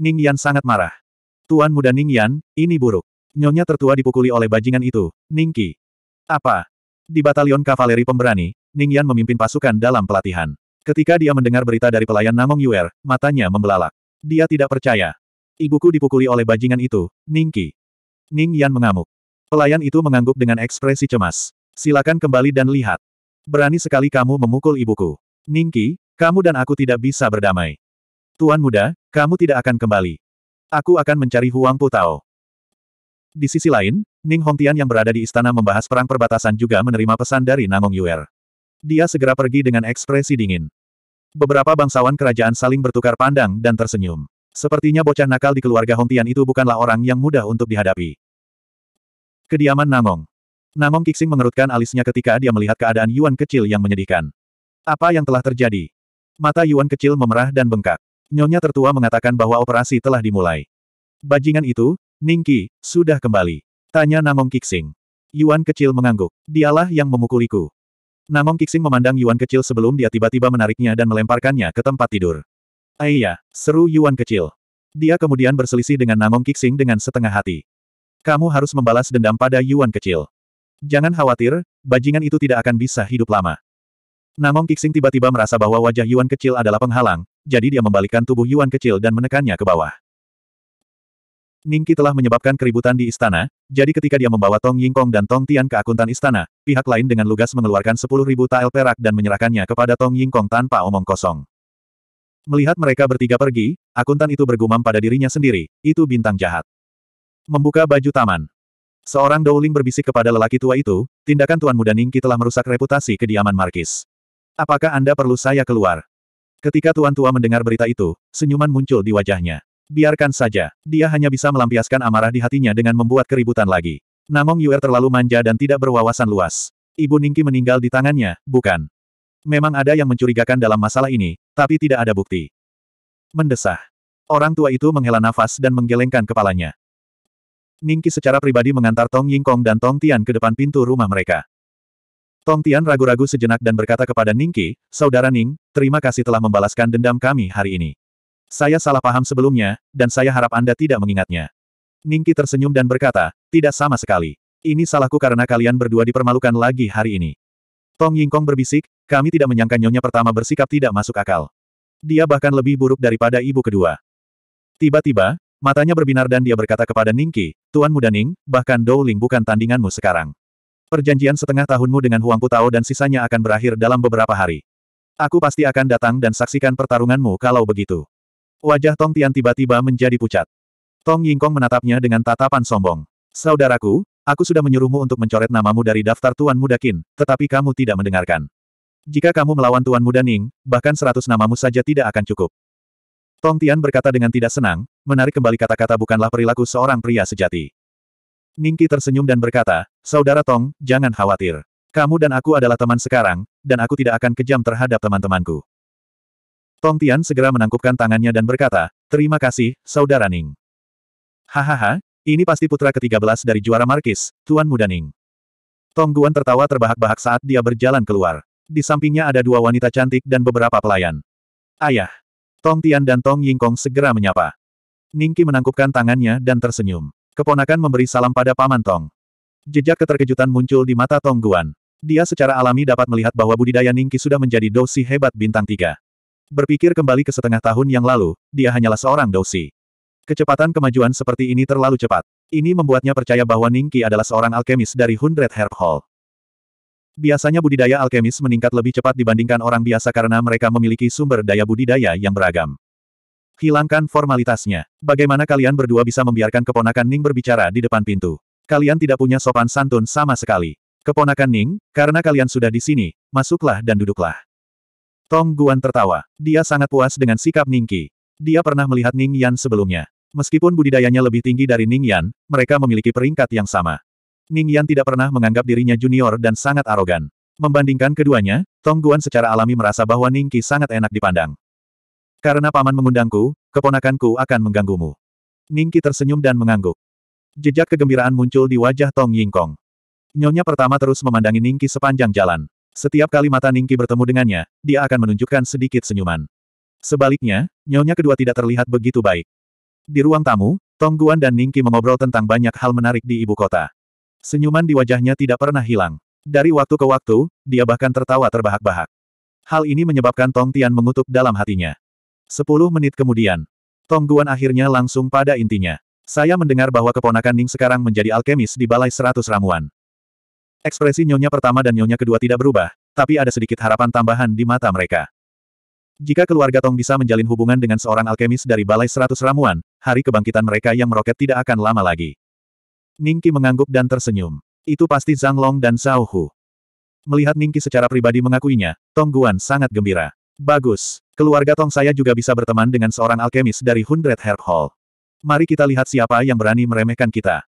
Ning Yan sangat marah. Tuan muda Ning Yan, ini buruk. Nyonya tertua dipukuli oleh bajingan itu, Ning Qi. Apa? Di batalion kavaleri pemberani, Ning Yan memimpin pasukan dalam pelatihan. Ketika dia mendengar berita dari pelayan Namong Yuer, matanya membelalak. Dia tidak percaya. Ibuku dipukuli oleh bajingan itu, Ning Qi. Ning Yan mengamuk. Pelayan itu mengangguk dengan ekspresi cemas. Silakan kembali dan lihat. Berani sekali kamu memukul ibuku. Ning Qi, kamu dan aku tidak bisa berdamai. Tuan muda, kamu tidak akan kembali. Aku akan mencari Huang Pu Putao. Di sisi lain, Ning Hongtian yang berada di istana membahas perang perbatasan juga menerima pesan dari Nangong Yuer. Dia segera pergi dengan ekspresi dingin. Beberapa bangsawan kerajaan saling bertukar pandang dan tersenyum. Sepertinya bocah nakal di keluarga Hongtian itu bukanlah orang yang mudah untuk dihadapi. Kediaman Nangong. Nangong Kixing mengerutkan alisnya ketika dia melihat keadaan Yuan kecil yang menyedihkan. Apa yang telah terjadi? Mata Yuan kecil memerah dan bengkak. Nyonya tertua mengatakan bahwa operasi telah dimulai. Bajingan itu, Ningki, sudah kembali. Tanya Namong Kixing. Yuan kecil mengangguk. Dialah yang memukuliku. Namong Kixing memandang Yuan kecil sebelum dia tiba-tiba menariknya dan melemparkannya ke tempat tidur. ya, seru Yuan kecil. Dia kemudian berselisih dengan Namong Kixing dengan setengah hati. Kamu harus membalas dendam pada Yuan kecil. Jangan khawatir, bajingan itu tidak akan bisa hidup lama. Namong Kixing tiba-tiba merasa bahwa wajah Yuan kecil adalah penghalang, jadi dia membalikkan tubuh Yuan kecil dan menekannya ke bawah. Ningki telah menyebabkan keributan di istana, jadi ketika dia membawa Tong Yingkong dan Tong Tian ke akuntan istana, pihak lain dengan lugas mengeluarkan 10.000 tael perak dan menyerahkannya kepada Tong Yingkong tanpa omong kosong. Melihat mereka bertiga pergi, akuntan itu bergumam pada dirinya sendiri, itu bintang jahat. Membuka baju taman. Seorang Douling berbisik kepada lelaki tua itu, tindakan Tuan Muda Ningki telah merusak reputasi kediaman Markis. Apakah Anda perlu saya keluar? Ketika tuan tua mendengar berita itu, senyuman muncul di wajahnya. Biarkan saja, dia hanya bisa melampiaskan amarah di hatinya dengan membuat keributan lagi. Namong Yuer terlalu manja dan tidak berwawasan luas. Ibu Ningki meninggal di tangannya, bukan? Memang ada yang mencurigakan dalam masalah ini, tapi tidak ada bukti. Mendesah. Orang tua itu menghela nafas dan menggelengkan kepalanya. Ningki secara pribadi mengantar Tong Yingkong dan Tong Tian ke depan pintu rumah mereka. Tong Tian ragu-ragu sejenak dan berkata kepada Ningqi, Saudara Ning, terima kasih telah membalaskan dendam kami hari ini. Saya salah paham sebelumnya, dan saya harap Anda tidak mengingatnya. Ningqi tersenyum dan berkata, tidak sama sekali. Ini salahku karena kalian berdua dipermalukan lagi hari ini. Tong Yingkong berbisik, kami tidak menyangka nyonya pertama bersikap tidak masuk akal. Dia bahkan lebih buruk daripada ibu kedua. Tiba-tiba, matanya berbinar dan dia berkata kepada Ningqi, Tuan Muda Ning, bahkan Dou Ling bukan tandinganmu sekarang. Perjanjian setengah tahunmu dengan Huang Putao dan sisanya akan berakhir dalam beberapa hari. Aku pasti akan datang dan saksikan pertarunganmu kalau begitu. Wajah Tong Tian tiba-tiba menjadi pucat. Tong Yingkong menatapnya dengan tatapan sombong. Saudaraku, aku sudah menyuruhmu untuk mencoret namamu dari daftar Tuan Muda Qin, tetapi kamu tidak mendengarkan. Jika kamu melawan Tuan Muda Ning, bahkan seratus namamu saja tidak akan cukup. Tong Tian berkata dengan tidak senang, menarik kembali kata-kata bukanlah perilaku seorang pria sejati. Ningki tersenyum dan berkata, Saudara Tong, jangan khawatir. Kamu dan aku adalah teman sekarang, dan aku tidak akan kejam terhadap teman-temanku. Tong Tian segera menangkupkan tangannya dan berkata, Terima kasih, Saudara Ning. Hahaha, ini pasti putra ke-13 dari juara Markis, Tuan Muda Ning. Tong Guan tertawa terbahak-bahak saat dia berjalan keluar. Di sampingnya ada dua wanita cantik dan beberapa pelayan. Ayah. Tong Tian dan Tong Yingkong segera menyapa. Ningki menangkupkan tangannya dan tersenyum. Keponakan memberi salam pada Paman Tong. Jejak keterkejutan muncul di mata Tong Guan. Dia secara alami dapat melihat bahwa budidaya Ningki sudah menjadi dosi hebat bintang tiga. Berpikir kembali ke setengah tahun yang lalu, dia hanyalah seorang dosi. Kecepatan kemajuan seperti ini terlalu cepat. Ini membuatnya percaya bahwa Ningki adalah seorang alkemis dari Hundred Herb Hall. Biasanya budidaya alkemis meningkat lebih cepat dibandingkan orang biasa karena mereka memiliki sumber daya budidaya yang beragam. Hilangkan formalitasnya. Bagaimana kalian berdua bisa membiarkan keponakan Ning berbicara di depan pintu? Kalian tidak punya sopan santun sama sekali. Keponakan Ning, karena kalian sudah di sini, masuklah dan duduklah. Tong Guan tertawa. Dia sangat puas dengan sikap Ning Qi. Dia pernah melihat Ning Yan sebelumnya. Meskipun budidayanya lebih tinggi dari Ning Yan, mereka memiliki peringkat yang sama. Ning Yan tidak pernah menganggap dirinya junior dan sangat arogan. Membandingkan keduanya, Tong Guan secara alami merasa bahwa Ning Qi sangat enak dipandang. Karena paman mengundangku, keponakanku akan mengganggumu. Ningki tersenyum dan mengangguk. Jejak kegembiraan muncul di wajah Tong Yingkong. Nyonya pertama terus memandangi Ningki sepanjang jalan. Setiap kali mata Ningki bertemu dengannya, dia akan menunjukkan sedikit senyuman. Sebaliknya, nyonya kedua tidak terlihat begitu baik. Di ruang tamu, Tong Guan dan Ningki mengobrol tentang banyak hal menarik di ibu kota. Senyuman di wajahnya tidak pernah hilang. Dari waktu ke waktu, dia bahkan tertawa terbahak-bahak. Hal ini menyebabkan Tong Tian mengutuk dalam hatinya. Sepuluh menit kemudian, Tong Guan akhirnya langsung pada intinya. Saya mendengar bahwa keponakan Ning sekarang menjadi alkemis di Balai Seratus Ramuan. Ekspresi nyonya pertama dan nyonya kedua tidak berubah, tapi ada sedikit harapan tambahan di mata mereka. Jika keluarga Tong bisa menjalin hubungan dengan seorang alkemis dari Balai Seratus Ramuan, hari kebangkitan mereka yang meroket tidak akan lama lagi. Ningki mengangguk dan tersenyum. Itu pasti Zhang Long dan Zhao Hu. Melihat Ningki secara pribadi mengakuinya, Tong Guan sangat gembira. Bagus. Keluarga Tong saya juga bisa berteman dengan seorang alkemis dari Hundred Herb Hall. Mari kita lihat siapa yang berani meremehkan kita.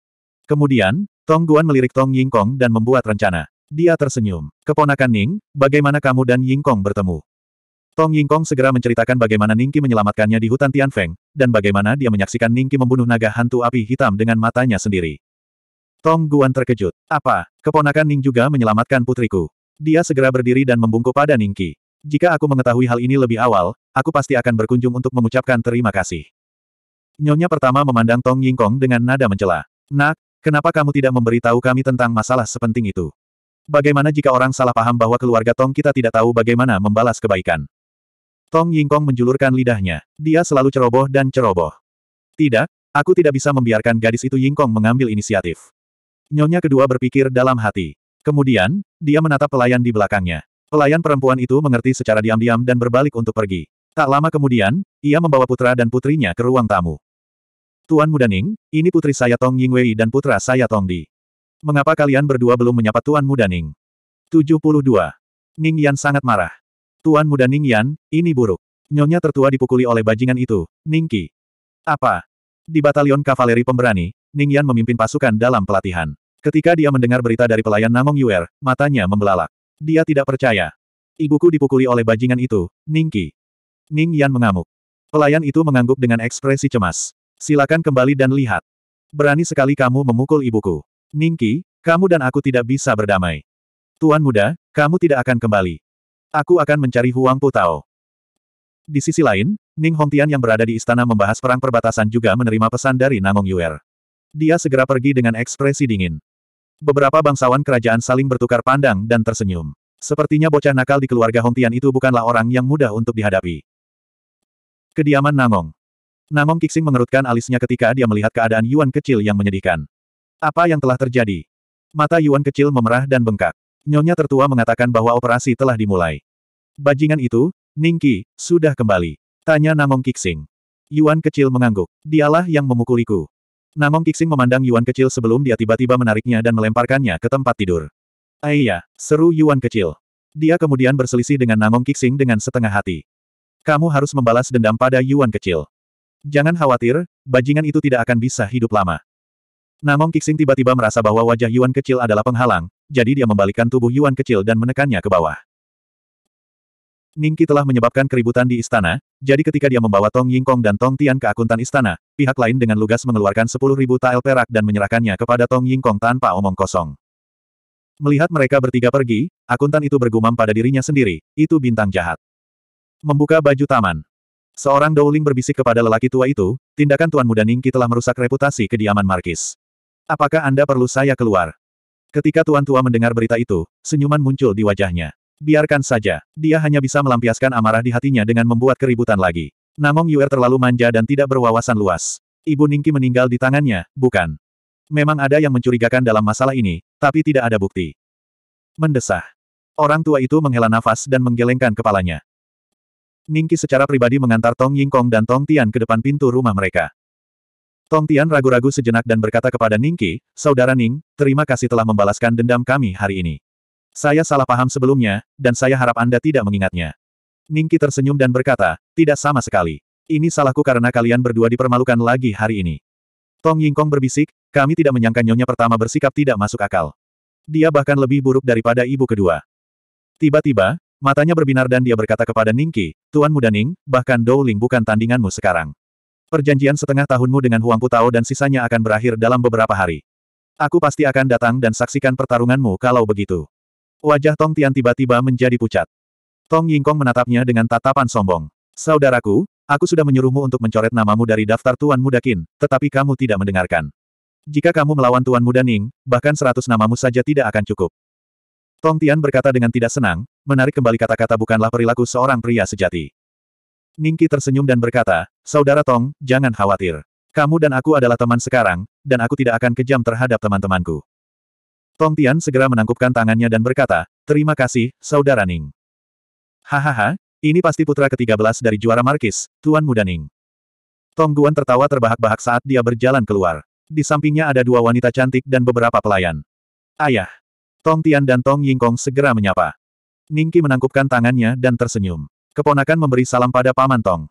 Kemudian, Tong Guan melirik Tong Ying Kong dan membuat rencana. Dia tersenyum. Keponakan Ning, bagaimana kamu dan Ying Kong bertemu? Tong Ying Kong segera menceritakan bagaimana Ning Qi menyelamatkannya di hutan Tianfeng, dan bagaimana dia menyaksikan Ning Qi membunuh naga hantu api hitam dengan matanya sendiri. Tong Guan terkejut. Apa? Keponakan Ning juga menyelamatkan putriku. Dia segera berdiri dan membungkuk pada Qi. Jika aku mengetahui hal ini lebih awal, aku pasti akan berkunjung untuk mengucapkan terima kasih. Nyonya pertama memandang Tong Yingkong dengan nada mencela. Nak, kenapa kamu tidak memberitahu kami tentang masalah sepenting itu? Bagaimana jika orang salah paham bahwa keluarga Tong kita tidak tahu bagaimana membalas kebaikan? Tong Yingkong menjulurkan lidahnya. Dia selalu ceroboh dan ceroboh. Tidak, aku tidak bisa membiarkan gadis itu Yingkong mengambil inisiatif. Nyonya kedua berpikir dalam hati. Kemudian, dia menatap pelayan di belakangnya. Pelayan perempuan itu mengerti secara diam-diam dan berbalik untuk pergi. Tak lama kemudian, ia membawa putra dan putrinya ke ruang tamu. Tuan Muda Ning, ini putri saya Tong Yingwei dan putra saya Tong Di. Mengapa kalian berdua belum menyapa Tuan Muda Ning? 72. Ning Yan sangat marah. Tuan Muda Ning Yan, ini buruk. Nyonya tertua dipukuli oleh bajingan itu, Ning Qi. Apa? Di batalion kavaleri pemberani, Ning Yan memimpin pasukan dalam pelatihan. Ketika dia mendengar berita dari pelayan Namong Yuer, matanya membelalak. Dia tidak percaya. Ibuku dipukuli oleh bajingan itu, Ningki. Ning Yan mengamuk. Pelayan itu mengangguk dengan ekspresi cemas. Silakan kembali dan lihat. Berani sekali kamu memukul ibuku. Ningki, kamu dan aku tidak bisa berdamai. Tuan muda, kamu tidak akan kembali. Aku akan mencari Huang Tao. Di sisi lain, Ning Hongtian yang berada di istana membahas perang perbatasan juga menerima pesan dari Nangong Yuer. Dia segera pergi dengan ekspresi dingin. Beberapa bangsawan kerajaan saling bertukar pandang dan tersenyum. Sepertinya bocah nakal di keluarga Hongtian itu bukanlah orang yang mudah untuk dihadapi. Kediaman Nangong. Nangong Kixing mengerutkan alisnya ketika dia melihat keadaan Yuan kecil yang menyedihkan. Apa yang telah terjadi? Mata Yuan kecil memerah dan bengkak. Nyonya tertua mengatakan bahwa operasi telah dimulai. Bajingan itu, Ningki, sudah kembali. Tanya Nangong Kixing. Yuan kecil mengangguk. Dialah yang memukuliku. Namong Kixing memandang Yuan kecil sebelum dia tiba-tiba menariknya dan melemparkannya ke tempat tidur. Aiyah, seru Yuan kecil. Dia kemudian berselisih dengan Namong Kixing dengan setengah hati. Kamu harus membalas dendam pada Yuan kecil. Jangan khawatir, bajingan itu tidak akan bisa hidup lama. Namong Kixing tiba-tiba merasa bahwa wajah Yuan kecil adalah penghalang, jadi dia membalikkan tubuh Yuan kecil dan menekannya ke bawah. Ningki telah menyebabkan keributan di istana, jadi ketika dia membawa Tong Yingkong dan Tong Tian ke akuntan istana, pihak lain dengan lugas mengeluarkan 10.000 tael perak dan menyerahkannya kepada Tong Yingkong tanpa omong kosong. Melihat mereka bertiga pergi, akuntan itu bergumam pada dirinya sendiri, itu bintang jahat. Membuka baju taman. Seorang Dowling berbisik kepada lelaki tua itu, tindakan Tuan Muda Ningki telah merusak reputasi kediaman Markis. Apakah Anda perlu saya keluar? Ketika Tuan Tua mendengar berita itu, senyuman muncul di wajahnya. Biarkan saja, dia hanya bisa melampiaskan amarah di hatinya dengan membuat keributan lagi. Namong Yuer terlalu manja dan tidak berwawasan luas. Ibu Ningki meninggal di tangannya, bukan? Memang ada yang mencurigakan dalam masalah ini, tapi tidak ada bukti. Mendesah. Orang tua itu menghela nafas dan menggelengkan kepalanya. Ningki secara pribadi mengantar Tong Yingkong dan Tong Tian ke depan pintu rumah mereka. Tong Tian ragu-ragu sejenak dan berkata kepada Ningki, Saudara Ning, terima kasih telah membalaskan dendam kami hari ini. Saya salah paham sebelumnya, dan saya harap Anda tidak mengingatnya. Ningki tersenyum dan berkata, tidak sama sekali. Ini salahku karena kalian berdua dipermalukan lagi hari ini. Tong Yingkong berbisik, kami tidak menyangka nyonya pertama bersikap tidak masuk akal. Dia bahkan lebih buruk daripada ibu kedua. Tiba-tiba, matanya berbinar dan dia berkata kepada Ningki, Tuan Muda Ning, bahkan Dou Ling bukan tandinganmu sekarang. Perjanjian setengah tahunmu dengan Huang Putao dan sisanya akan berakhir dalam beberapa hari. Aku pasti akan datang dan saksikan pertarunganmu kalau begitu. Wajah Tong Tian tiba-tiba menjadi pucat. Tong Yingkong menatapnya dengan tatapan sombong. Saudaraku, aku sudah menyuruhmu untuk mencoret namamu dari daftar Tuan Muda Qin, tetapi kamu tidak mendengarkan. Jika kamu melawan Tuan Muda Ning, bahkan seratus namamu saja tidak akan cukup. Tong Tian berkata dengan tidak senang, menarik kembali kata-kata bukanlah perilaku seorang pria sejati. Ningki tersenyum dan berkata, Saudara Tong, jangan khawatir. Kamu dan aku adalah teman sekarang, dan aku tidak akan kejam terhadap teman-temanku. Tong Tian segera menangkupkan tangannya dan berkata, Terima kasih, Saudara Ning. Hahaha, ini pasti putra ke-13 dari juara Markis, Tuan Muda Ning. Tong Guan tertawa terbahak-bahak saat dia berjalan keluar. Di sampingnya ada dua wanita cantik dan beberapa pelayan. Ayah. Tong Tian dan Tong Yingkong segera menyapa. Ningki menangkupkan tangannya dan tersenyum. Keponakan memberi salam pada Paman Tong.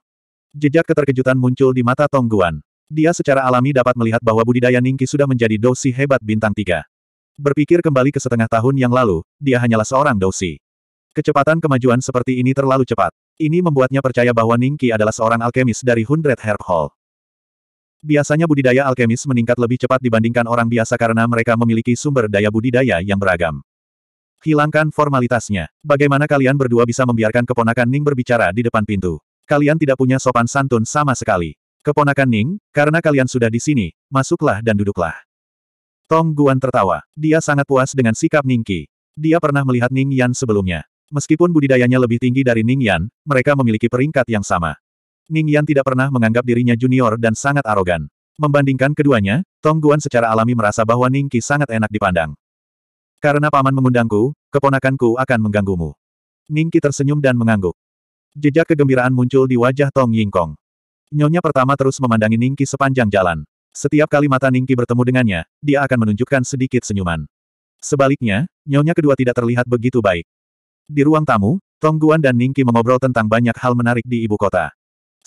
Jejak keterkejutan muncul di mata Tong Guan. Dia secara alami dapat melihat bahwa budidaya Ningki sudah menjadi dosi hebat bintang tiga. Berpikir kembali ke setengah tahun yang lalu, dia hanyalah seorang dosi. Kecepatan kemajuan seperti ini terlalu cepat. Ini membuatnya percaya bahwa Ningki adalah seorang alkemis dari Hundred Herb Hall. Biasanya budidaya alkemis meningkat lebih cepat dibandingkan orang biasa karena mereka memiliki sumber daya budidaya yang beragam. Hilangkan formalitasnya. Bagaimana kalian berdua bisa membiarkan keponakan Ning berbicara di depan pintu? Kalian tidak punya sopan santun sama sekali. Keponakan Ning, karena kalian sudah di sini, masuklah dan duduklah. Tong Guan tertawa. Dia sangat puas dengan sikap Ning Qi. Dia pernah melihat Ning Yan sebelumnya. Meskipun budidayanya lebih tinggi dari Ning Yan, mereka memiliki peringkat yang sama. Ning Yan tidak pernah menganggap dirinya junior dan sangat arogan. Membandingkan keduanya, Tong Guan secara alami merasa bahwa Ning Qi sangat enak dipandang. Karena paman mengundangku, keponakanku akan mengganggumu. Ning Qi tersenyum dan mengangguk. Jejak kegembiraan muncul di wajah Tong Yingkong. Nyonya pertama terus memandangi Ning Qi sepanjang jalan. Setiap kali mata Ningki bertemu dengannya, dia akan menunjukkan sedikit senyuman. Sebaliknya, nyonya kedua tidak terlihat begitu baik. Di ruang tamu, Tong Guan dan Ningki mengobrol tentang banyak hal menarik di ibu kota.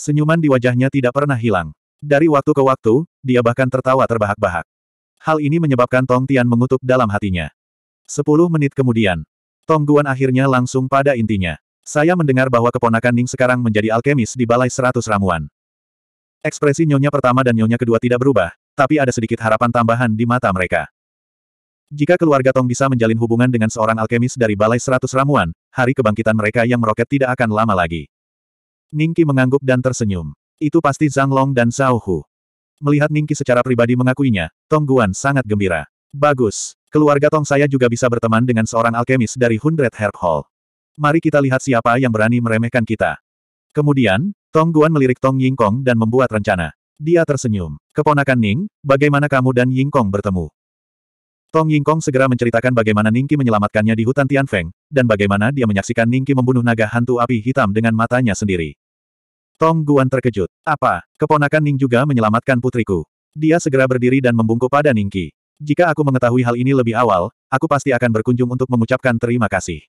Senyuman di wajahnya tidak pernah hilang. Dari waktu ke waktu, dia bahkan tertawa terbahak-bahak. Hal ini menyebabkan Tong Tian mengutuk dalam hatinya. Sepuluh menit kemudian, Tong Guan akhirnya langsung pada intinya. Saya mendengar bahwa keponakan Ning sekarang menjadi alkemis di Balai Seratus Ramuan. Ekspresi nyonya pertama dan nyonya kedua tidak berubah, tapi ada sedikit harapan tambahan di mata mereka. Jika keluarga Tong bisa menjalin hubungan dengan seorang alkemis dari Balai Seratus Ramuan, hari kebangkitan mereka yang meroket tidak akan lama lagi. Ningki mengangguk dan tersenyum. Itu pasti Zhang Long dan Zhao Hu. Melihat Ningki secara pribadi mengakuinya, Tong Guan sangat gembira. Bagus, keluarga Tong saya juga bisa berteman dengan seorang alkemis dari Hundred Herb Hall. Mari kita lihat siapa yang berani meremehkan kita. Kemudian, Tong Guan melirik Tong Ying Kong dan membuat rencana. Dia tersenyum. Keponakan Ning, bagaimana kamu dan Ying Kong bertemu? Tong Ying Kong segera menceritakan bagaimana Ningki menyelamatkannya di hutan Tianfeng, dan bagaimana dia menyaksikan Ningki membunuh naga hantu api hitam dengan matanya sendiri. Tong Guan terkejut. Apa? Keponakan Ning juga menyelamatkan putriku. Dia segera berdiri dan membungkuk pada Ningki. Jika aku mengetahui hal ini lebih awal, aku pasti akan berkunjung untuk mengucapkan terima kasih.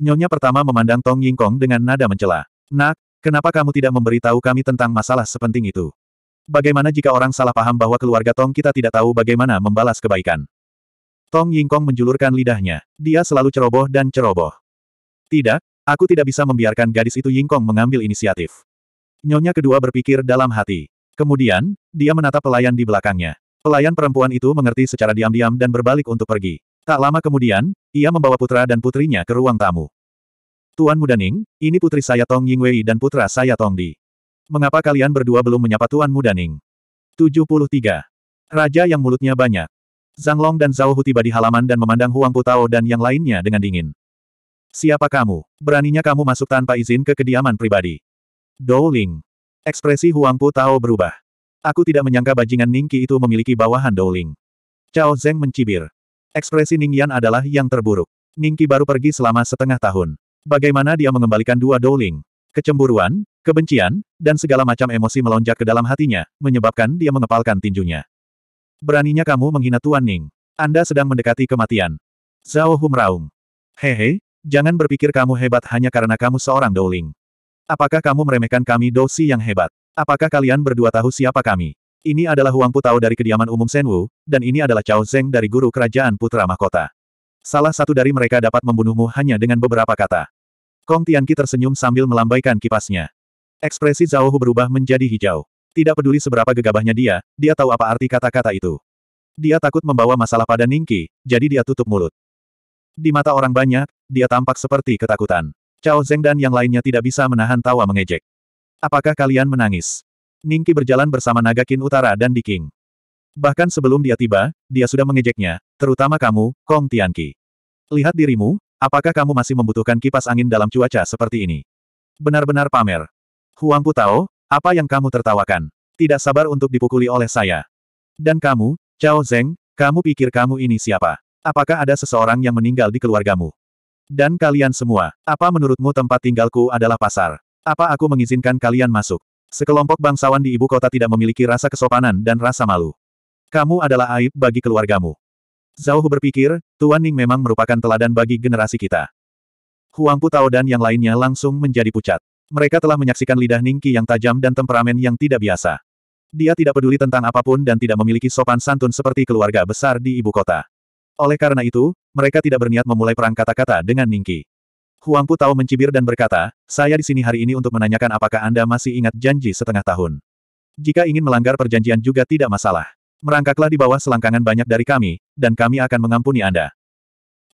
Nyonya pertama memandang Tong Ying Kong dengan nada mencela. Nak, kenapa kamu tidak memberitahu kami tentang masalah sepenting itu? Bagaimana jika orang salah paham bahwa keluarga Tong kita tidak tahu bagaimana membalas kebaikan? Tong Yingkong menjulurkan lidahnya. Dia selalu ceroboh dan ceroboh. Tidak, aku tidak bisa membiarkan gadis itu Yingkong mengambil inisiatif. Nyonya kedua berpikir dalam hati. Kemudian, dia menatap pelayan di belakangnya. Pelayan perempuan itu mengerti secara diam-diam dan berbalik untuk pergi. Tak lama kemudian, ia membawa putra dan putrinya ke ruang tamu. Tuan Muda Ning, ini putri saya Tong Yingwei dan putra saya Tong Di. Mengapa kalian berdua belum menyapa Tuan Muda Ning? 73. Raja yang mulutnya banyak. Zhang Long dan Zhao Hu tiba di halaman dan memandang Huang Putao dan yang lainnya dengan dingin. Siapa kamu? Beraninya kamu masuk tanpa izin ke kediaman pribadi. Dou Ling. Ekspresi Huang Putao berubah. Aku tidak menyangka bajingan Ningki itu memiliki bawahan Dou Ling. Cao Zeng mencibir. Ekspresi Ning Yan adalah yang terburuk. Ningki baru pergi selama setengah tahun. Bagaimana dia mengembalikan dua Dowling? Kecemburuan, kebencian, dan segala macam emosi melonjak ke dalam hatinya, menyebabkan dia mengepalkan tinjunya. Beraninya kamu menghina Tuan Ning. Anda sedang mendekati kematian. Zhao Hu meraung. Hehe, jangan berpikir kamu hebat hanya karena kamu seorang Dowling. Apakah kamu meremehkan kami Dosi yang hebat? Apakah kalian berdua tahu siapa kami? Ini adalah Huang Putao dari kediaman umum Senwu, dan ini adalah Cao Zeng dari guru kerajaan Putra Mahkota. Salah satu dari mereka dapat membunuhmu hanya dengan beberapa kata. Kong Tianqi tersenyum sambil melambaikan kipasnya. Ekspresi Zhao Hu berubah menjadi hijau. Tidak peduli seberapa gegabahnya dia, dia tahu apa arti kata-kata itu. Dia takut membawa masalah pada Ningqi, jadi dia tutup mulut. Di mata orang banyak, dia tampak seperti ketakutan. Cao Zeng dan yang lainnya tidak bisa menahan tawa mengejek. Apakah kalian menangis? Ningqi berjalan bersama Naga Nagakin Utara dan Diking. Bahkan sebelum dia tiba, dia sudah mengejeknya, terutama kamu, Kong Tianqi. Lihat dirimu, Apakah kamu masih membutuhkan kipas angin dalam cuaca seperti ini? Benar-benar pamer. Huang Putao, apa yang kamu tertawakan? Tidak sabar untuk dipukuli oleh saya. Dan kamu, Cao Zeng, kamu pikir kamu ini siapa? Apakah ada seseorang yang meninggal di keluargamu? Dan kalian semua, apa menurutmu tempat tinggalku adalah pasar? Apa aku mengizinkan kalian masuk? Sekelompok bangsawan di ibu kota tidak memiliki rasa kesopanan dan rasa malu. Kamu adalah aib bagi keluargamu. Zhao Hu berpikir, Tuan Ning memang merupakan teladan bagi generasi kita. Huangpu Tao dan yang lainnya langsung menjadi pucat. Mereka telah menyaksikan lidah Ning Qi yang tajam dan temperamen yang tidak biasa. Dia tidak peduli tentang apapun dan tidak memiliki sopan santun seperti keluarga besar di ibu kota. Oleh karena itu, mereka tidak berniat memulai perang kata-kata dengan Ning Huang Huangpu Tao mencibir dan berkata, saya di sini hari ini untuk menanyakan apakah Anda masih ingat janji setengah tahun. Jika ingin melanggar perjanjian juga tidak masalah merangkaklah di bawah selangkangan banyak dari kami, dan kami akan mengampuni Anda.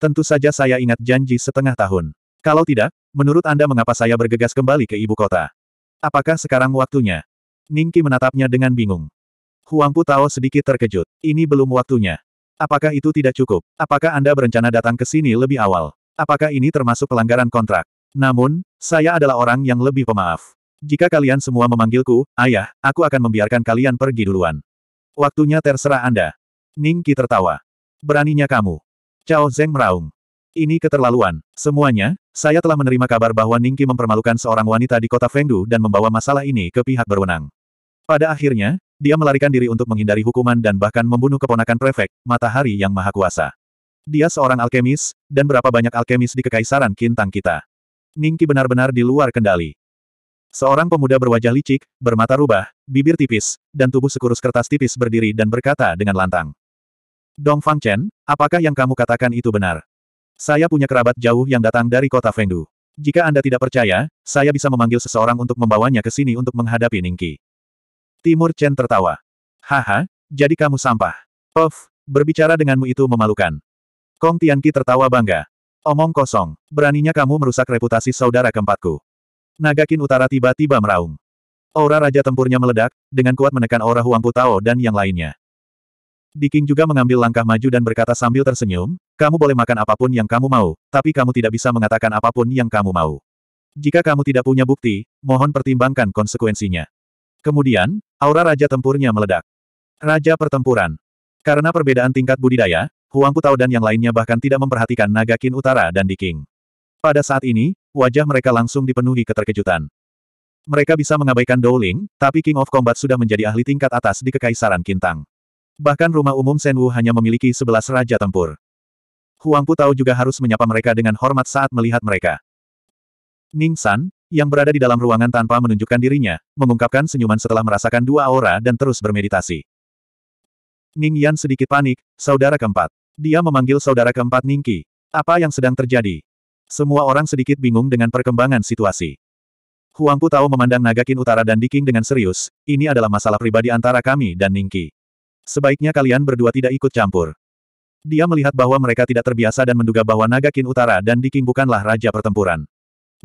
Tentu saja saya ingat janji setengah tahun. Kalau tidak, menurut Anda mengapa saya bergegas kembali ke ibu kota? Apakah sekarang waktunya? Ningki menatapnya dengan bingung. Huangpu Tao sedikit terkejut. Ini belum waktunya. Apakah itu tidak cukup? Apakah Anda berencana datang ke sini lebih awal? Apakah ini termasuk pelanggaran kontrak? Namun, saya adalah orang yang lebih pemaaf. Jika kalian semua memanggilku, ayah, aku akan membiarkan kalian pergi duluan. Waktunya terserah Anda. Ning Qi tertawa. Beraninya kamu. Cao Zeng meraung. Ini keterlaluan. Semuanya, saya telah menerima kabar bahwa Ningki mempermalukan seorang wanita di kota Fengdu dan membawa masalah ini ke pihak berwenang. Pada akhirnya, dia melarikan diri untuk menghindari hukuman dan bahkan membunuh keponakan prefek, Matahari yang Maha Kuasa. Dia seorang alkemis, dan berapa banyak alkemis di Kekaisaran Kintang kita. Ningki benar-benar di luar kendali. Seorang pemuda berwajah licik, bermata rubah, bibir tipis, dan tubuh sekurus kertas tipis berdiri dan berkata dengan lantang. Dong Fang Chen, apakah yang kamu katakan itu benar? Saya punya kerabat jauh yang datang dari kota Fengdu. Jika Anda tidak percaya, saya bisa memanggil seseorang untuk membawanya ke sini untuk menghadapi Ningki. Timur Chen tertawa. Haha, jadi kamu sampah. Of, berbicara denganmu itu memalukan. Kong Tianqi tertawa bangga. Omong kosong, beraninya kamu merusak reputasi saudara keempatku. Naga Nagakin Utara tiba-tiba meraung. Aura Raja Tempurnya meledak, dengan kuat menekan aura Huang Putao dan yang lainnya. Diking juga mengambil langkah maju dan berkata sambil tersenyum, kamu boleh makan apapun yang kamu mau, tapi kamu tidak bisa mengatakan apapun yang kamu mau. Jika kamu tidak punya bukti, mohon pertimbangkan konsekuensinya. Kemudian, aura Raja Tempurnya meledak. Raja Pertempuran. Karena perbedaan tingkat budidaya, Huang Putao dan yang lainnya bahkan tidak memperhatikan Nagakin Utara dan Diking. Pada saat ini, wajah mereka langsung dipenuhi keterkejutan. Mereka bisa mengabaikan Dowling, tapi King of Combat sudah menjadi ahli tingkat atas di Kekaisaran Kintang. Bahkan rumah umum Senwu hanya memiliki sebelas raja tempur. Huangpu tahu juga harus menyapa mereka dengan hormat saat melihat mereka. Ning San, yang berada di dalam ruangan tanpa menunjukkan dirinya, mengungkapkan senyuman setelah merasakan dua aura dan terus bermeditasi. Ning Yan sedikit panik, saudara keempat. Dia memanggil saudara keempat Ning Qi. Apa yang sedang terjadi? Semua orang sedikit bingung dengan perkembangan situasi. Huangpu tahu memandang Nagakin Utara dan Diking dengan serius, ini adalah masalah pribadi antara kami dan Ningki. Sebaiknya kalian berdua tidak ikut campur. Dia melihat bahwa mereka tidak terbiasa dan menduga bahwa Nagakin Utara dan Diking bukanlah raja pertempuran.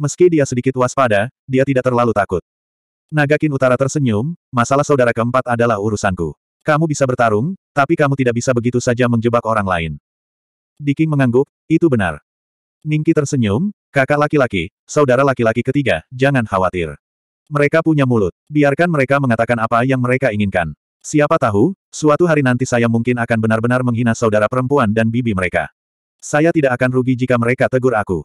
Meski dia sedikit waspada, dia tidak terlalu takut. Nagakin Utara tersenyum, masalah saudara keempat adalah urusanku. Kamu bisa bertarung, tapi kamu tidak bisa begitu saja menjebak orang lain. Diking mengangguk, itu benar. Ningki tersenyum, kakak laki-laki, saudara laki-laki ketiga, jangan khawatir. Mereka punya mulut, biarkan mereka mengatakan apa yang mereka inginkan. Siapa tahu, suatu hari nanti saya mungkin akan benar-benar menghina saudara perempuan dan bibi mereka. Saya tidak akan rugi jika mereka tegur aku.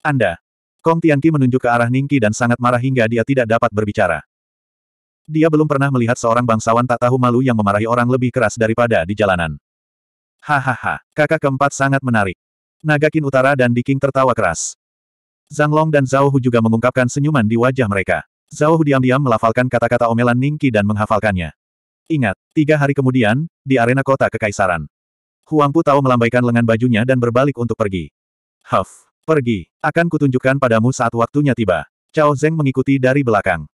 Anda. Kong Tianqi menunjuk ke arah Ningki dan sangat marah hingga dia tidak dapat berbicara. Dia belum pernah melihat seorang bangsawan tak tahu malu yang memarahi orang lebih keras daripada di jalanan. Hahaha, kakak keempat sangat menarik. Nagakin Utara dan Diking tertawa keras. Zhang Long dan Zhao Hu juga mengungkapkan senyuman di wajah mereka. Zhao Hu diam-diam melafalkan kata-kata omelan Ningqi dan menghafalkannya. Ingat, tiga hari kemudian, di arena kota kekaisaran. Huang Pu tahu melambaikan lengan bajunya dan berbalik untuk pergi. Huff, pergi, akan kutunjukkan padamu saat waktunya tiba. Cao Zeng mengikuti dari belakang.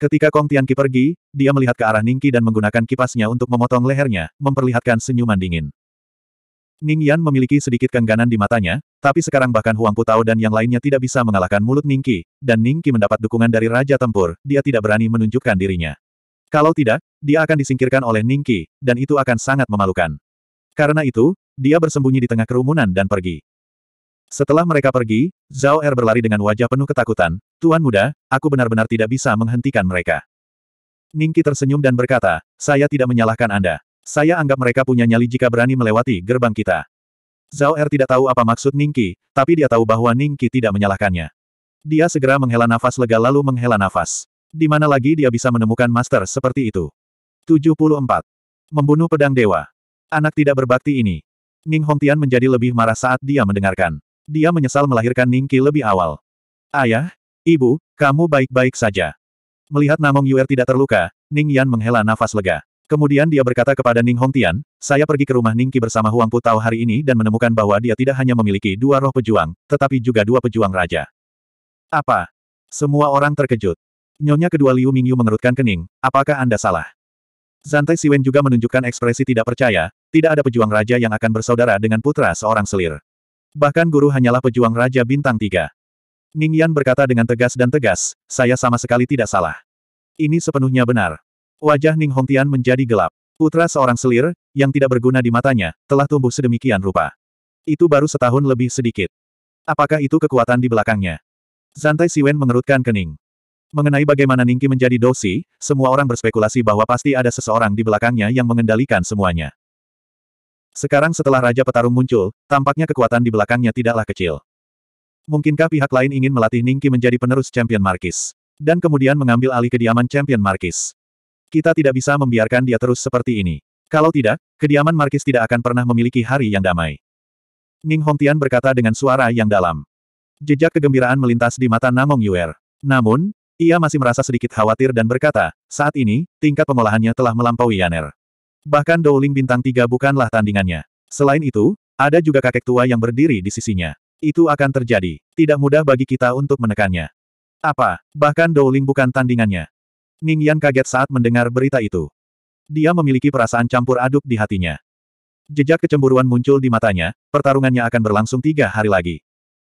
Ketika Kong Tianqi pergi, dia melihat ke arah Ningqi dan menggunakan kipasnya untuk memotong lehernya, memperlihatkan senyuman dingin. Ning Yan memiliki sedikit kengganan di matanya, tapi sekarang bahkan Huang Putao dan yang lainnya tidak bisa mengalahkan mulut Ning Qi, dan Ning Qi mendapat dukungan dari Raja Tempur, dia tidak berani menunjukkan dirinya. Kalau tidak, dia akan disingkirkan oleh Ning Qi, dan itu akan sangat memalukan. Karena itu, dia bersembunyi di tengah kerumunan dan pergi. Setelah mereka pergi, Zhao Er berlari dengan wajah penuh ketakutan, Tuan Muda, aku benar-benar tidak bisa menghentikan mereka. Ningki tersenyum dan berkata, saya tidak menyalahkan Anda. Saya anggap mereka punya nyali jika berani melewati gerbang kita. Zhao Er tidak tahu apa maksud Ningki, tapi dia tahu bahwa Ningki tidak menyalahkannya. Dia segera menghela nafas lega lalu menghela nafas. Di mana lagi dia bisa menemukan master seperti itu? 74. Membunuh pedang dewa. Anak tidak berbakti ini. Ning Hongtian menjadi lebih marah saat dia mendengarkan. Dia menyesal melahirkan Qi lebih awal. Ayah, ibu, kamu baik-baik saja. Melihat Namong Yuer tidak terluka, Ning Yan menghela nafas lega. Kemudian dia berkata kepada Ning Hongtian, saya pergi ke rumah Ningki bersama Huang Putao hari ini dan menemukan bahwa dia tidak hanya memiliki dua roh pejuang, tetapi juga dua pejuang raja. Apa? Semua orang terkejut. Nyonya kedua Liu Mingyu mengerutkan kening, apakah Anda salah? Zantai Siwen juga menunjukkan ekspresi tidak percaya, tidak ada pejuang raja yang akan bersaudara dengan putra seorang selir. Bahkan guru hanyalah pejuang raja bintang tiga. Ning Yan berkata dengan tegas dan tegas, saya sama sekali tidak salah. Ini sepenuhnya benar. Wajah Ning Hongtian menjadi gelap. Putra seorang selir, yang tidak berguna di matanya, telah tumbuh sedemikian rupa. Itu baru setahun lebih sedikit. Apakah itu kekuatan di belakangnya? Zantai Siwen mengerutkan kening. Mengenai bagaimana Ningki menjadi dosi, semua orang berspekulasi bahwa pasti ada seseorang di belakangnya yang mengendalikan semuanya. Sekarang setelah Raja Petarung muncul, tampaknya kekuatan di belakangnya tidaklah kecil. Mungkinkah pihak lain ingin melatih Ningki menjadi penerus Champion Markis? Dan kemudian mengambil alih kediaman Champion Markis. Kita tidak bisa membiarkan dia terus seperti ini. Kalau tidak, kediaman Markis tidak akan pernah memiliki hari yang damai. Ning Hongtian berkata dengan suara yang dalam. Jejak kegembiraan melintas di mata Namong Yuer. Namun, ia masih merasa sedikit khawatir dan berkata, saat ini, tingkat pengolahannya telah melampaui Yaner. Bahkan Douling Bintang tiga bukanlah tandingannya. Selain itu, ada juga kakek tua yang berdiri di sisinya. Itu akan terjadi. Tidak mudah bagi kita untuk menekannya. Apa, bahkan Douling bukan tandingannya. Ning Yan kaget saat mendengar berita itu. Dia memiliki perasaan campur aduk di hatinya. Jejak kecemburuan muncul di matanya, pertarungannya akan berlangsung tiga hari lagi.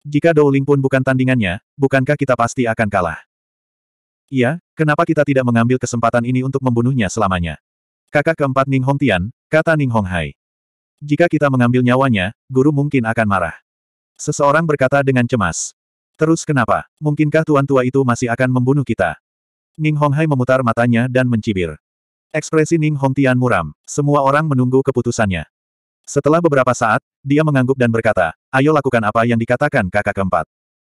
Jika Dowling pun bukan tandingannya, bukankah kita pasti akan kalah? Iya, kenapa kita tidak mengambil kesempatan ini untuk membunuhnya selamanya? Kakak keempat Ning Hong Tian, kata Ning Hong Hai. Jika kita mengambil nyawanya, guru mungkin akan marah. Seseorang berkata dengan cemas. Terus kenapa? Mungkinkah tuan tua itu masih akan membunuh kita? Ning Honghai memutar matanya dan mencibir. Ekspresi Ning Hong Tian muram, semua orang menunggu keputusannya. Setelah beberapa saat, dia mengangguk dan berkata, ayo lakukan apa yang dikatakan kakak keempat.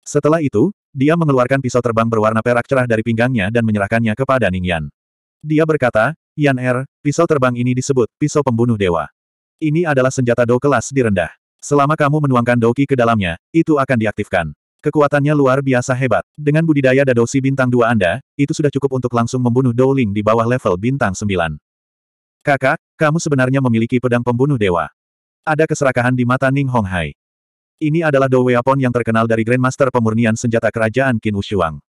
Setelah itu, dia mengeluarkan pisau terbang berwarna perak cerah dari pinggangnya dan menyerahkannya kepada Ning Yan. Dia berkata, Yan Er, pisau terbang ini disebut pisau pembunuh dewa. Ini adalah senjata dou kelas di rendah. Selama kamu menuangkan doki ke dalamnya, itu akan diaktifkan. Kekuatannya luar biasa hebat. Dengan budidaya dadosi bintang dua Anda, itu sudah cukup untuk langsung membunuh Dowling di bawah level bintang 9. Kakak, kamu sebenarnya memiliki pedang pembunuh dewa. Ada keserakahan di mata Ning Honghai. Ini adalah Do Weapon yang terkenal dari Grandmaster pemurnian senjata kerajaan Qin Wushuang.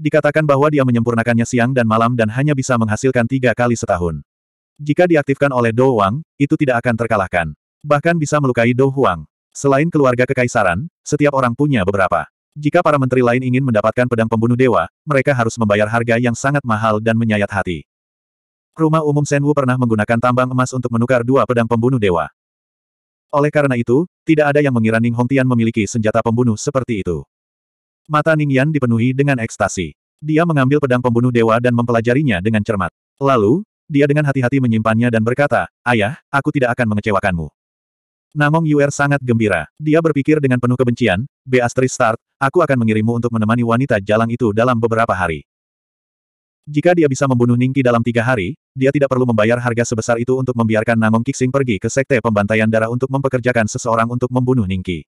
Dikatakan bahwa dia menyempurnakannya siang dan malam dan hanya bisa menghasilkan tiga kali setahun. Jika diaktifkan oleh Do Wang, itu tidak akan terkalahkan. Bahkan bisa melukai Do Huang. Selain keluarga kekaisaran, setiap orang punya beberapa. Jika para menteri lain ingin mendapatkan pedang pembunuh dewa, mereka harus membayar harga yang sangat mahal dan menyayat hati. Rumah umum Senwu pernah menggunakan tambang emas untuk menukar dua pedang pembunuh dewa. Oleh karena itu, tidak ada yang mengira Ning Hongtian memiliki senjata pembunuh seperti itu. Mata Ning Yan dipenuhi dengan ekstasi. Dia mengambil pedang pembunuh dewa dan mempelajarinya dengan cermat. Lalu, dia dengan hati-hati menyimpannya dan berkata, Ayah, aku tidak akan mengecewakanmu. Namong Yuer sangat gembira. Dia berpikir dengan penuh kebencian, B** Start, aku akan mengirimmu untuk menemani wanita jalang itu dalam beberapa hari. Jika dia bisa membunuh Ningki dalam tiga hari, dia tidak perlu membayar harga sebesar itu untuk membiarkan Namong Kixing pergi ke Sekte Pembantaian Darah untuk mempekerjakan seseorang untuk membunuh Ningki.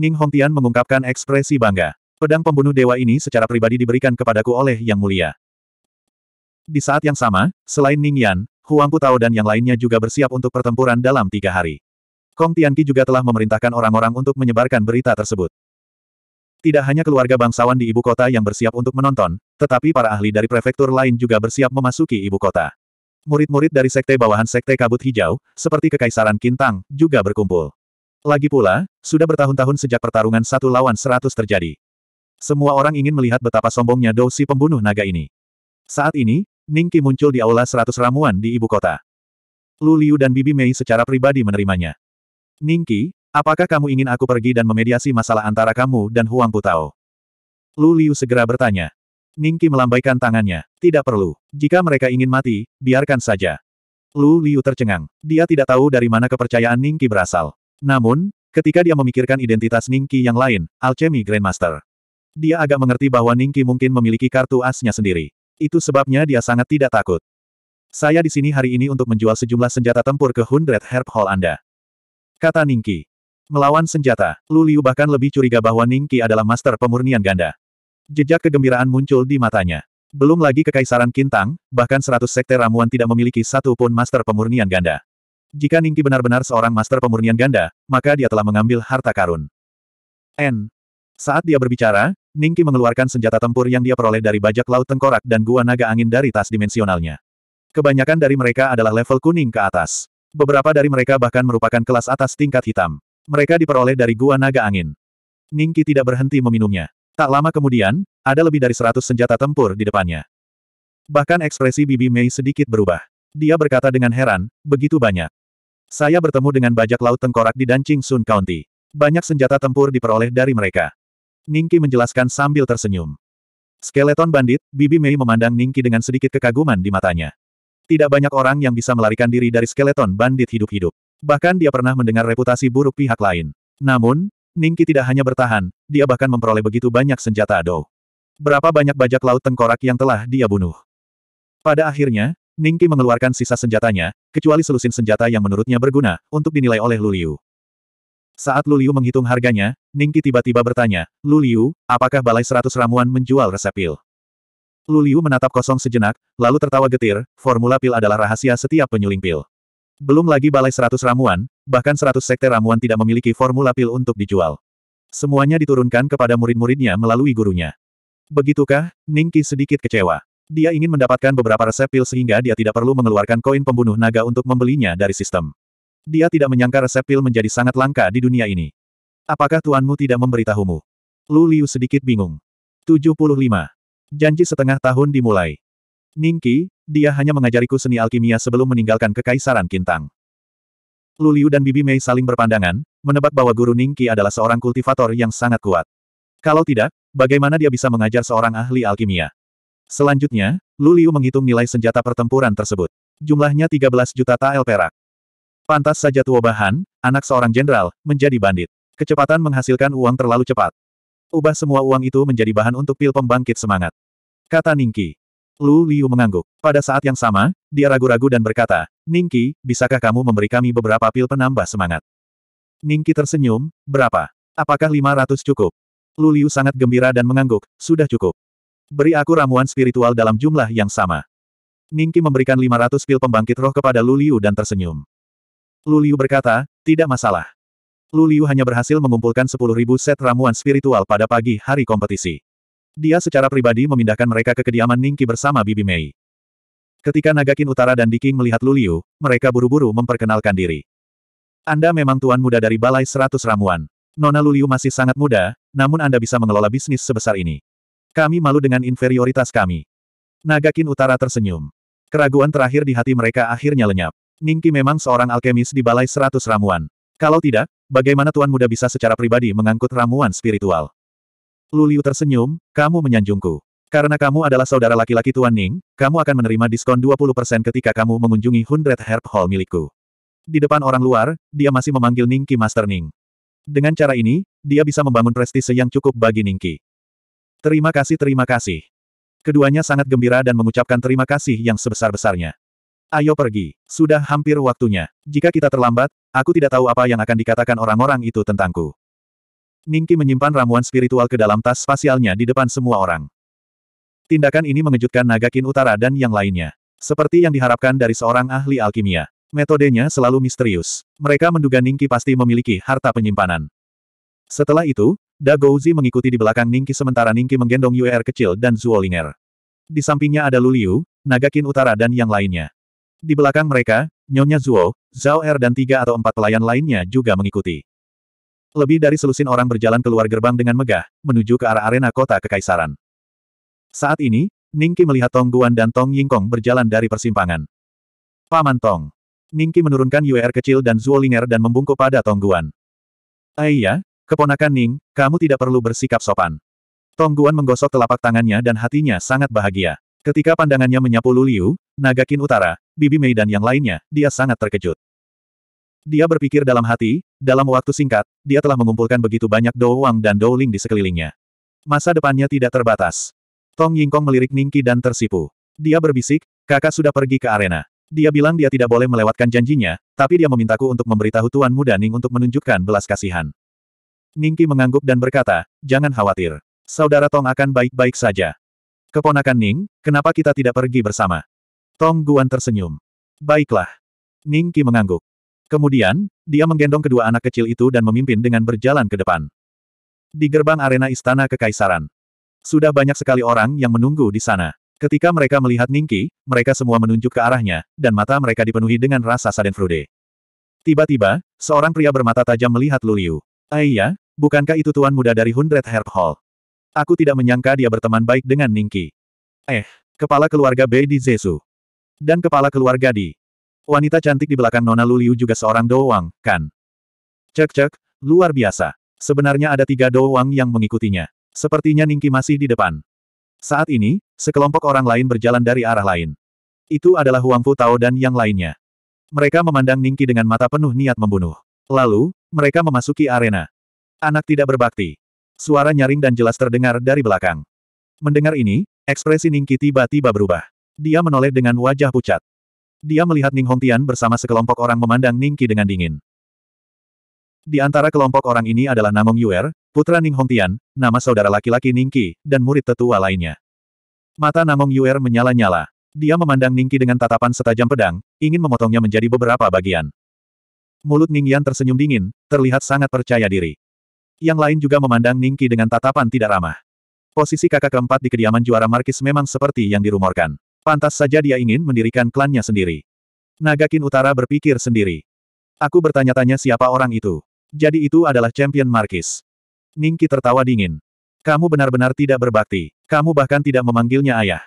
Ning Hongtian mengungkapkan ekspresi bangga. Pedang pembunuh dewa ini secara pribadi diberikan kepadaku oleh Yang Mulia. Di saat yang sama, selain Ning Yan, Huangku Tao dan yang lainnya juga bersiap untuk pertempuran dalam tiga hari. Kong Tianqi juga telah memerintahkan orang-orang untuk menyebarkan berita tersebut. Tidak hanya keluarga bangsawan di ibu kota yang bersiap untuk menonton, tetapi para ahli dari prefektur lain juga bersiap memasuki ibu kota. Murid-murid dari sekte bawahan sekte kabut hijau, seperti Kekaisaran Kintang, juga berkumpul. Lagi pula, sudah bertahun-tahun sejak pertarungan satu lawan seratus terjadi. Semua orang ingin melihat betapa sombongnya Dou pembunuh naga ini. Saat ini, Ningki muncul di aula seratus ramuan di ibu kota. Lu Liu dan Bibi Mei secara pribadi menerimanya. Ningki, apakah kamu ingin aku pergi dan memediasi masalah antara kamu dan Huang Putao? Lu Liu segera bertanya. Ningki melambaikan tangannya. Tidak perlu. Jika mereka ingin mati, biarkan saja. Lu Liu tercengang. Dia tidak tahu dari mana kepercayaan Ningki berasal. Namun, ketika dia memikirkan identitas Ningki yang lain, Alchemy Grandmaster. Dia agak mengerti bahwa Ningki mungkin memiliki kartu asnya sendiri. Itu sebabnya dia sangat tidak takut. Saya di sini hari ini untuk menjual sejumlah senjata tempur ke Hundred Herb Hall Anda. Kata Ningki. Melawan senjata, Lu Liu bahkan lebih curiga bahwa Ningki adalah master pemurnian ganda. Jejak kegembiraan muncul di matanya. Belum lagi kekaisaran Kintang, bahkan seratus sekte ramuan tidak memiliki satu pun master pemurnian ganda. Jika Ningki benar-benar seorang master pemurnian ganda, maka dia telah mengambil harta karun. N. Saat dia berbicara, Ningki mengeluarkan senjata tempur yang dia peroleh dari bajak laut tengkorak dan gua naga angin dari tas dimensionalnya. Kebanyakan dari mereka adalah level kuning ke atas. Beberapa dari mereka bahkan merupakan kelas atas tingkat hitam. Mereka diperoleh dari gua naga angin. Ningki tidak berhenti meminumnya. Tak lama kemudian, ada lebih dari seratus senjata tempur di depannya. Bahkan ekspresi Bibi Mei sedikit berubah. Dia berkata dengan heran, begitu banyak. Saya bertemu dengan bajak laut tengkorak di Dancing Sun County. Banyak senjata tempur diperoleh dari mereka. Ningki menjelaskan sambil tersenyum. Skeleton bandit, Bibi Mei memandang Ningki dengan sedikit kekaguman di matanya. Tidak banyak orang yang bisa melarikan diri dari skeleton bandit hidup-hidup. Bahkan dia pernah mendengar reputasi buruk pihak lain. Namun, Ningki tidak hanya bertahan, dia bahkan memperoleh begitu banyak senjata ado. Berapa banyak bajak laut tengkorak yang telah dia bunuh. Pada akhirnya, Ningki mengeluarkan sisa senjatanya, kecuali selusin senjata yang menurutnya berguna, untuk dinilai oleh Luliu. Saat Luliu menghitung harganya, Ningki tiba-tiba bertanya, Luliu, apakah Balai Seratus Ramuan menjual resep pil? Luliu menatap kosong sejenak, lalu tertawa getir, formula pil adalah rahasia setiap penyuling pil. Belum lagi balai seratus ramuan, bahkan seratus sekte ramuan tidak memiliki formula pil untuk dijual. Semuanya diturunkan kepada murid-muridnya melalui gurunya. Begitukah, Ningki sedikit kecewa. Dia ingin mendapatkan beberapa resep pil sehingga dia tidak perlu mengeluarkan koin pembunuh naga untuk membelinya dari sistem. Dia tidak menyangka resep pil menjadi sangat langka di dunia ini. Apakah tuanmu tidak memberitahumu? Lu Liu sedikit bingung. 75. Janji setengah tahun dimulai. Ningki, dia hanya mengajariku seni alkimia sebelum meninggalkan kekaisaran Kintang. Luliu dan Bibi Mei saling berpandangan, menebak bahwa guru Ningki adalah seorang kultivator yang sangat kuat. Kalau tidak, bagaimana dia bisa mengajar seorang ahli alkimia? Selanjutnya, Luliu menghitung nilai senjata pertempuran tersebut. Jumlahnya 13 juta tael perak. Pantas saja tua Bahan, anak seorang jenderal, menjadi bandit. Kecepatan menghasilkan uang terlalu cepat. Ubah semua uang itu menjadi bahan untuk pil pembangkit semangat. Kata Ningki. Lu Liu mengangguk. Pada saat yang sama, dia ragu-ragu dan berkata, Ningki, bisakah kamu memberi kami beberapa pil penambah semangat? Ningki tersenyum, berapa? Apakah 500 cukup? Lu Liu sangat gembira dan mengangguk, sudah cukup. Beri aku ramuan spiritual dalam jumlah yang sama. Ningki memberikan 500 pil pembangkit roh kepada Lu Liu dan tersenyum. Lu Liu berkata, tidak masalah. Lu Liu hanya berhasil mengumpulkan 10.000 set ramuan spiritual pada pagi hari kompetisi. Dia secara pribadi memindahkan mereka ke kediaman Ningki bersama Bibi Mei. Ketika Nagakin Utara dan Diking melihat Lu Liu, mereka buru-buru memperkenalkan diri. Anda memang tuan muda dari Balai Seratus Ramuan. Nona Lu Liu masih sangat muda, namun Anda bisa mengelola bisnis sebesar ini. Kami malu dengan inferioritas kami. Nagakin Utara tersenyum. Keraguan terakhir di hati mereka akhirnya lenyap. Ningki memang seorang alkemis di Balai Seratus Ramuan. Kalau tidak, bagaimana tuan muda bisa secara pribadi mengangkut ramuan spiritual? Luliu tersenyum, kamu menyanjungku. Karena kamu adalah saudara laki-laki Tuan Ning, kamu akan menerima diskon 20% ketika kamu mengunjungi Hundred Herb Hall milikku. Di depan orang luar, dia masih memanggil Ningki Master Ning. Dengan cara ini, dia bisa membangun prestise yang cukup bagi Ningki. Terima kasih terima kasih. Keduanya sangat gembira dan mengucapkan terima kasih yang sebesar-besarnya. Ayo pergi. Sudah hampir waktunya. Jika kita terlambat, aku tidak tahu apa yang akan dikatakan orang-orang itu tentangku. Ningki menyimpan ramuan spiritual ke dalam tas spasialnya di depan semua orang. Tindakan ini mengejutkan Naga Kin Utara dan yang lainnya. Seperti yang diharapkan dari seorang ahli alkimia. Metodenya selalu misterius. Mereka menduga Ningki pasti memiliki harta penyimpanan. Setelah itu, Dagouzi mengikuti di belakang Ningki sementara Ningki menggendong UR kecil dan Zuolinger. Di sampingnya ada Luliu, Nagakin Utara dan yang lainnya. Di belakang mereka, Nyonya Zuo, Zhao Er dan tiga atau empat pelayan lainnya juga mengikuti. Lebih dari selusin orang berjalan keluar gerbang dengan megah, menuju ke arah arena kota kekaisaran. Saat ini, Ningki melihat Tong Guan dan Tong Yingkong berjalan dari persimpangan. Paman Tong. Ningki menurunkan UR er kecil dan Zuo Ling'er dan membungkuk pada Tong Guan. Aiyah, eh keponakan Ning, kamu tidak perlu bersikap sopan. Tong Guan menggosok telapak tangannya dan hatinya sangat bahagia. Ketika pandangannya menyapu Luliu, naga utara, Bibi Mei dan yang lainnya, dia sangat terkejut. Dia berpikir dalam hati, dalam waktu singkat, dia telah mengumpulkan begitu banyak Dou Wang dan Dou Ling di sekelilingnya. Masa depannya tidak terbatas. Tong Yingkong melirik Ningki dan tersipu. Dia berbisik, kakak sudah pergi ke arena. Dia bilang dia tidak boleh melewatkan janjinya, tapi dia memintaku untuk memberitahu Tuan Muda Ning untuk menunjukkan belas kasihan. Ningki mengangguk dan berkata, jangan khawatir. Saudara Tong akan baik-baik saja. Keponakan Ning, kenapa kita tidak pergi bersama? Tong Guan tersenyum. Baiklah. Ning Qi mengangguk. Kemudian, dia menggendong kedua anak kecil itu dan memimpin dengan berjalan ke depan. Di gerbang arena istana kekaisaran. Sudah banyak sekali orang yang menunggu di sana. Ketika mereka melihat Ningki, mereka semua menunjuk ke arahnya, dan mata mereka dipenuhi dengan rasa sadenfrude. Tiba-tiba, seorang pria bermata tajam melihat Luliu. Aiyah, eh, bukankah itu tuan muda dari Hundred Herb Hall? Aku tidak menyangka dia berteman baik dengan Ningki. Eh, kepala keluarga B di Zesu. Dan kepala keluarga di. Wanita cantik di belakang Nona Luliu juga seorang doang, kan? Cek-cek, luar biasa. Sebenarnya ada tiga doang yang mengikutinya. Sepertinya Ningki masih di depan. Saat ini, sekelompok orang lain berjalan dari arah lain. Itu adalah Huang Fu Tao dan yang lainnya. Mereka memandang Ningki dengan mata penuh niat membunuh. Lalu, mereka memasuki arena. Anak tidak berbakti. Suara nyaring dan jelas terdengar dari belakang. Mendengar ini, ekspresi Ningki tiba-tiba berubah. Dia menoleh dengan wajah pucat. Dia melihat Ning Hongtian bersama sekelompok orang memandang Ning Qi dengan dingin. Di antara kelompok orang ini adalah Namong Yuer, putra Ning Hongtian, nama saudara laki-laki Ning Qi, dan murid tetua lainnya. Mata Namong Yuer menyala-nyala. Dia memandang Ning Qi dengan tatapan setajam pedang, ingin memotongnya menjadi beberapa bagian. Mulut Ning Yan tersenyum dingin, terlihat sangat percaya diri. Yang lain juga memandang Ning Qi dengan tatapan tidak ramah. Posisi kakak keempat di kediaman juara Markis memang seperti yang dirumorkan. Pantas saja dia ingin mendirikan klannya sendiri. Nagakin Utara berpikir sendiri. Aku bertanya-tanya siapa orang itu. Jadi itu adalah champion Markis. Ningki tertawa dingin. Kamu benar-benar tidak berbakti. Kamu bahkan tidak memanggilnya ayah.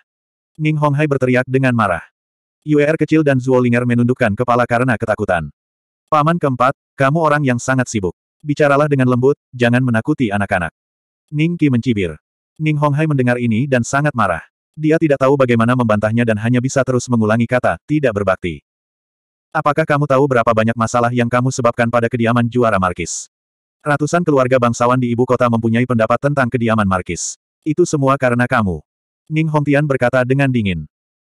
Ning Honghai berteriak dengan marah. Yuer kecil dan Zuolinger menundukkan kepala karena ketakutan. Paman keempat, kamu orang yang sangat sibuk. Bicaralah dengan lembut, jangan menakuti anak-anak. Ning Qi mencibir. Ning Honghai mendengar ini dan sangat marah. Dia tidak tahu bagaimana membantahnya dan hanya bisa terus mengulangi kata, tidak berbakti. Apakah kamu tahu berapa banyak masalah yang kamu sebabkan pada kediaman juara Markis? Ratusan keluarga bangsawan di ibu kota mempunyai pendapat tentang kediaman Markis. Itu semua karena kamu. Ning Hongtian berkata dengan dingin.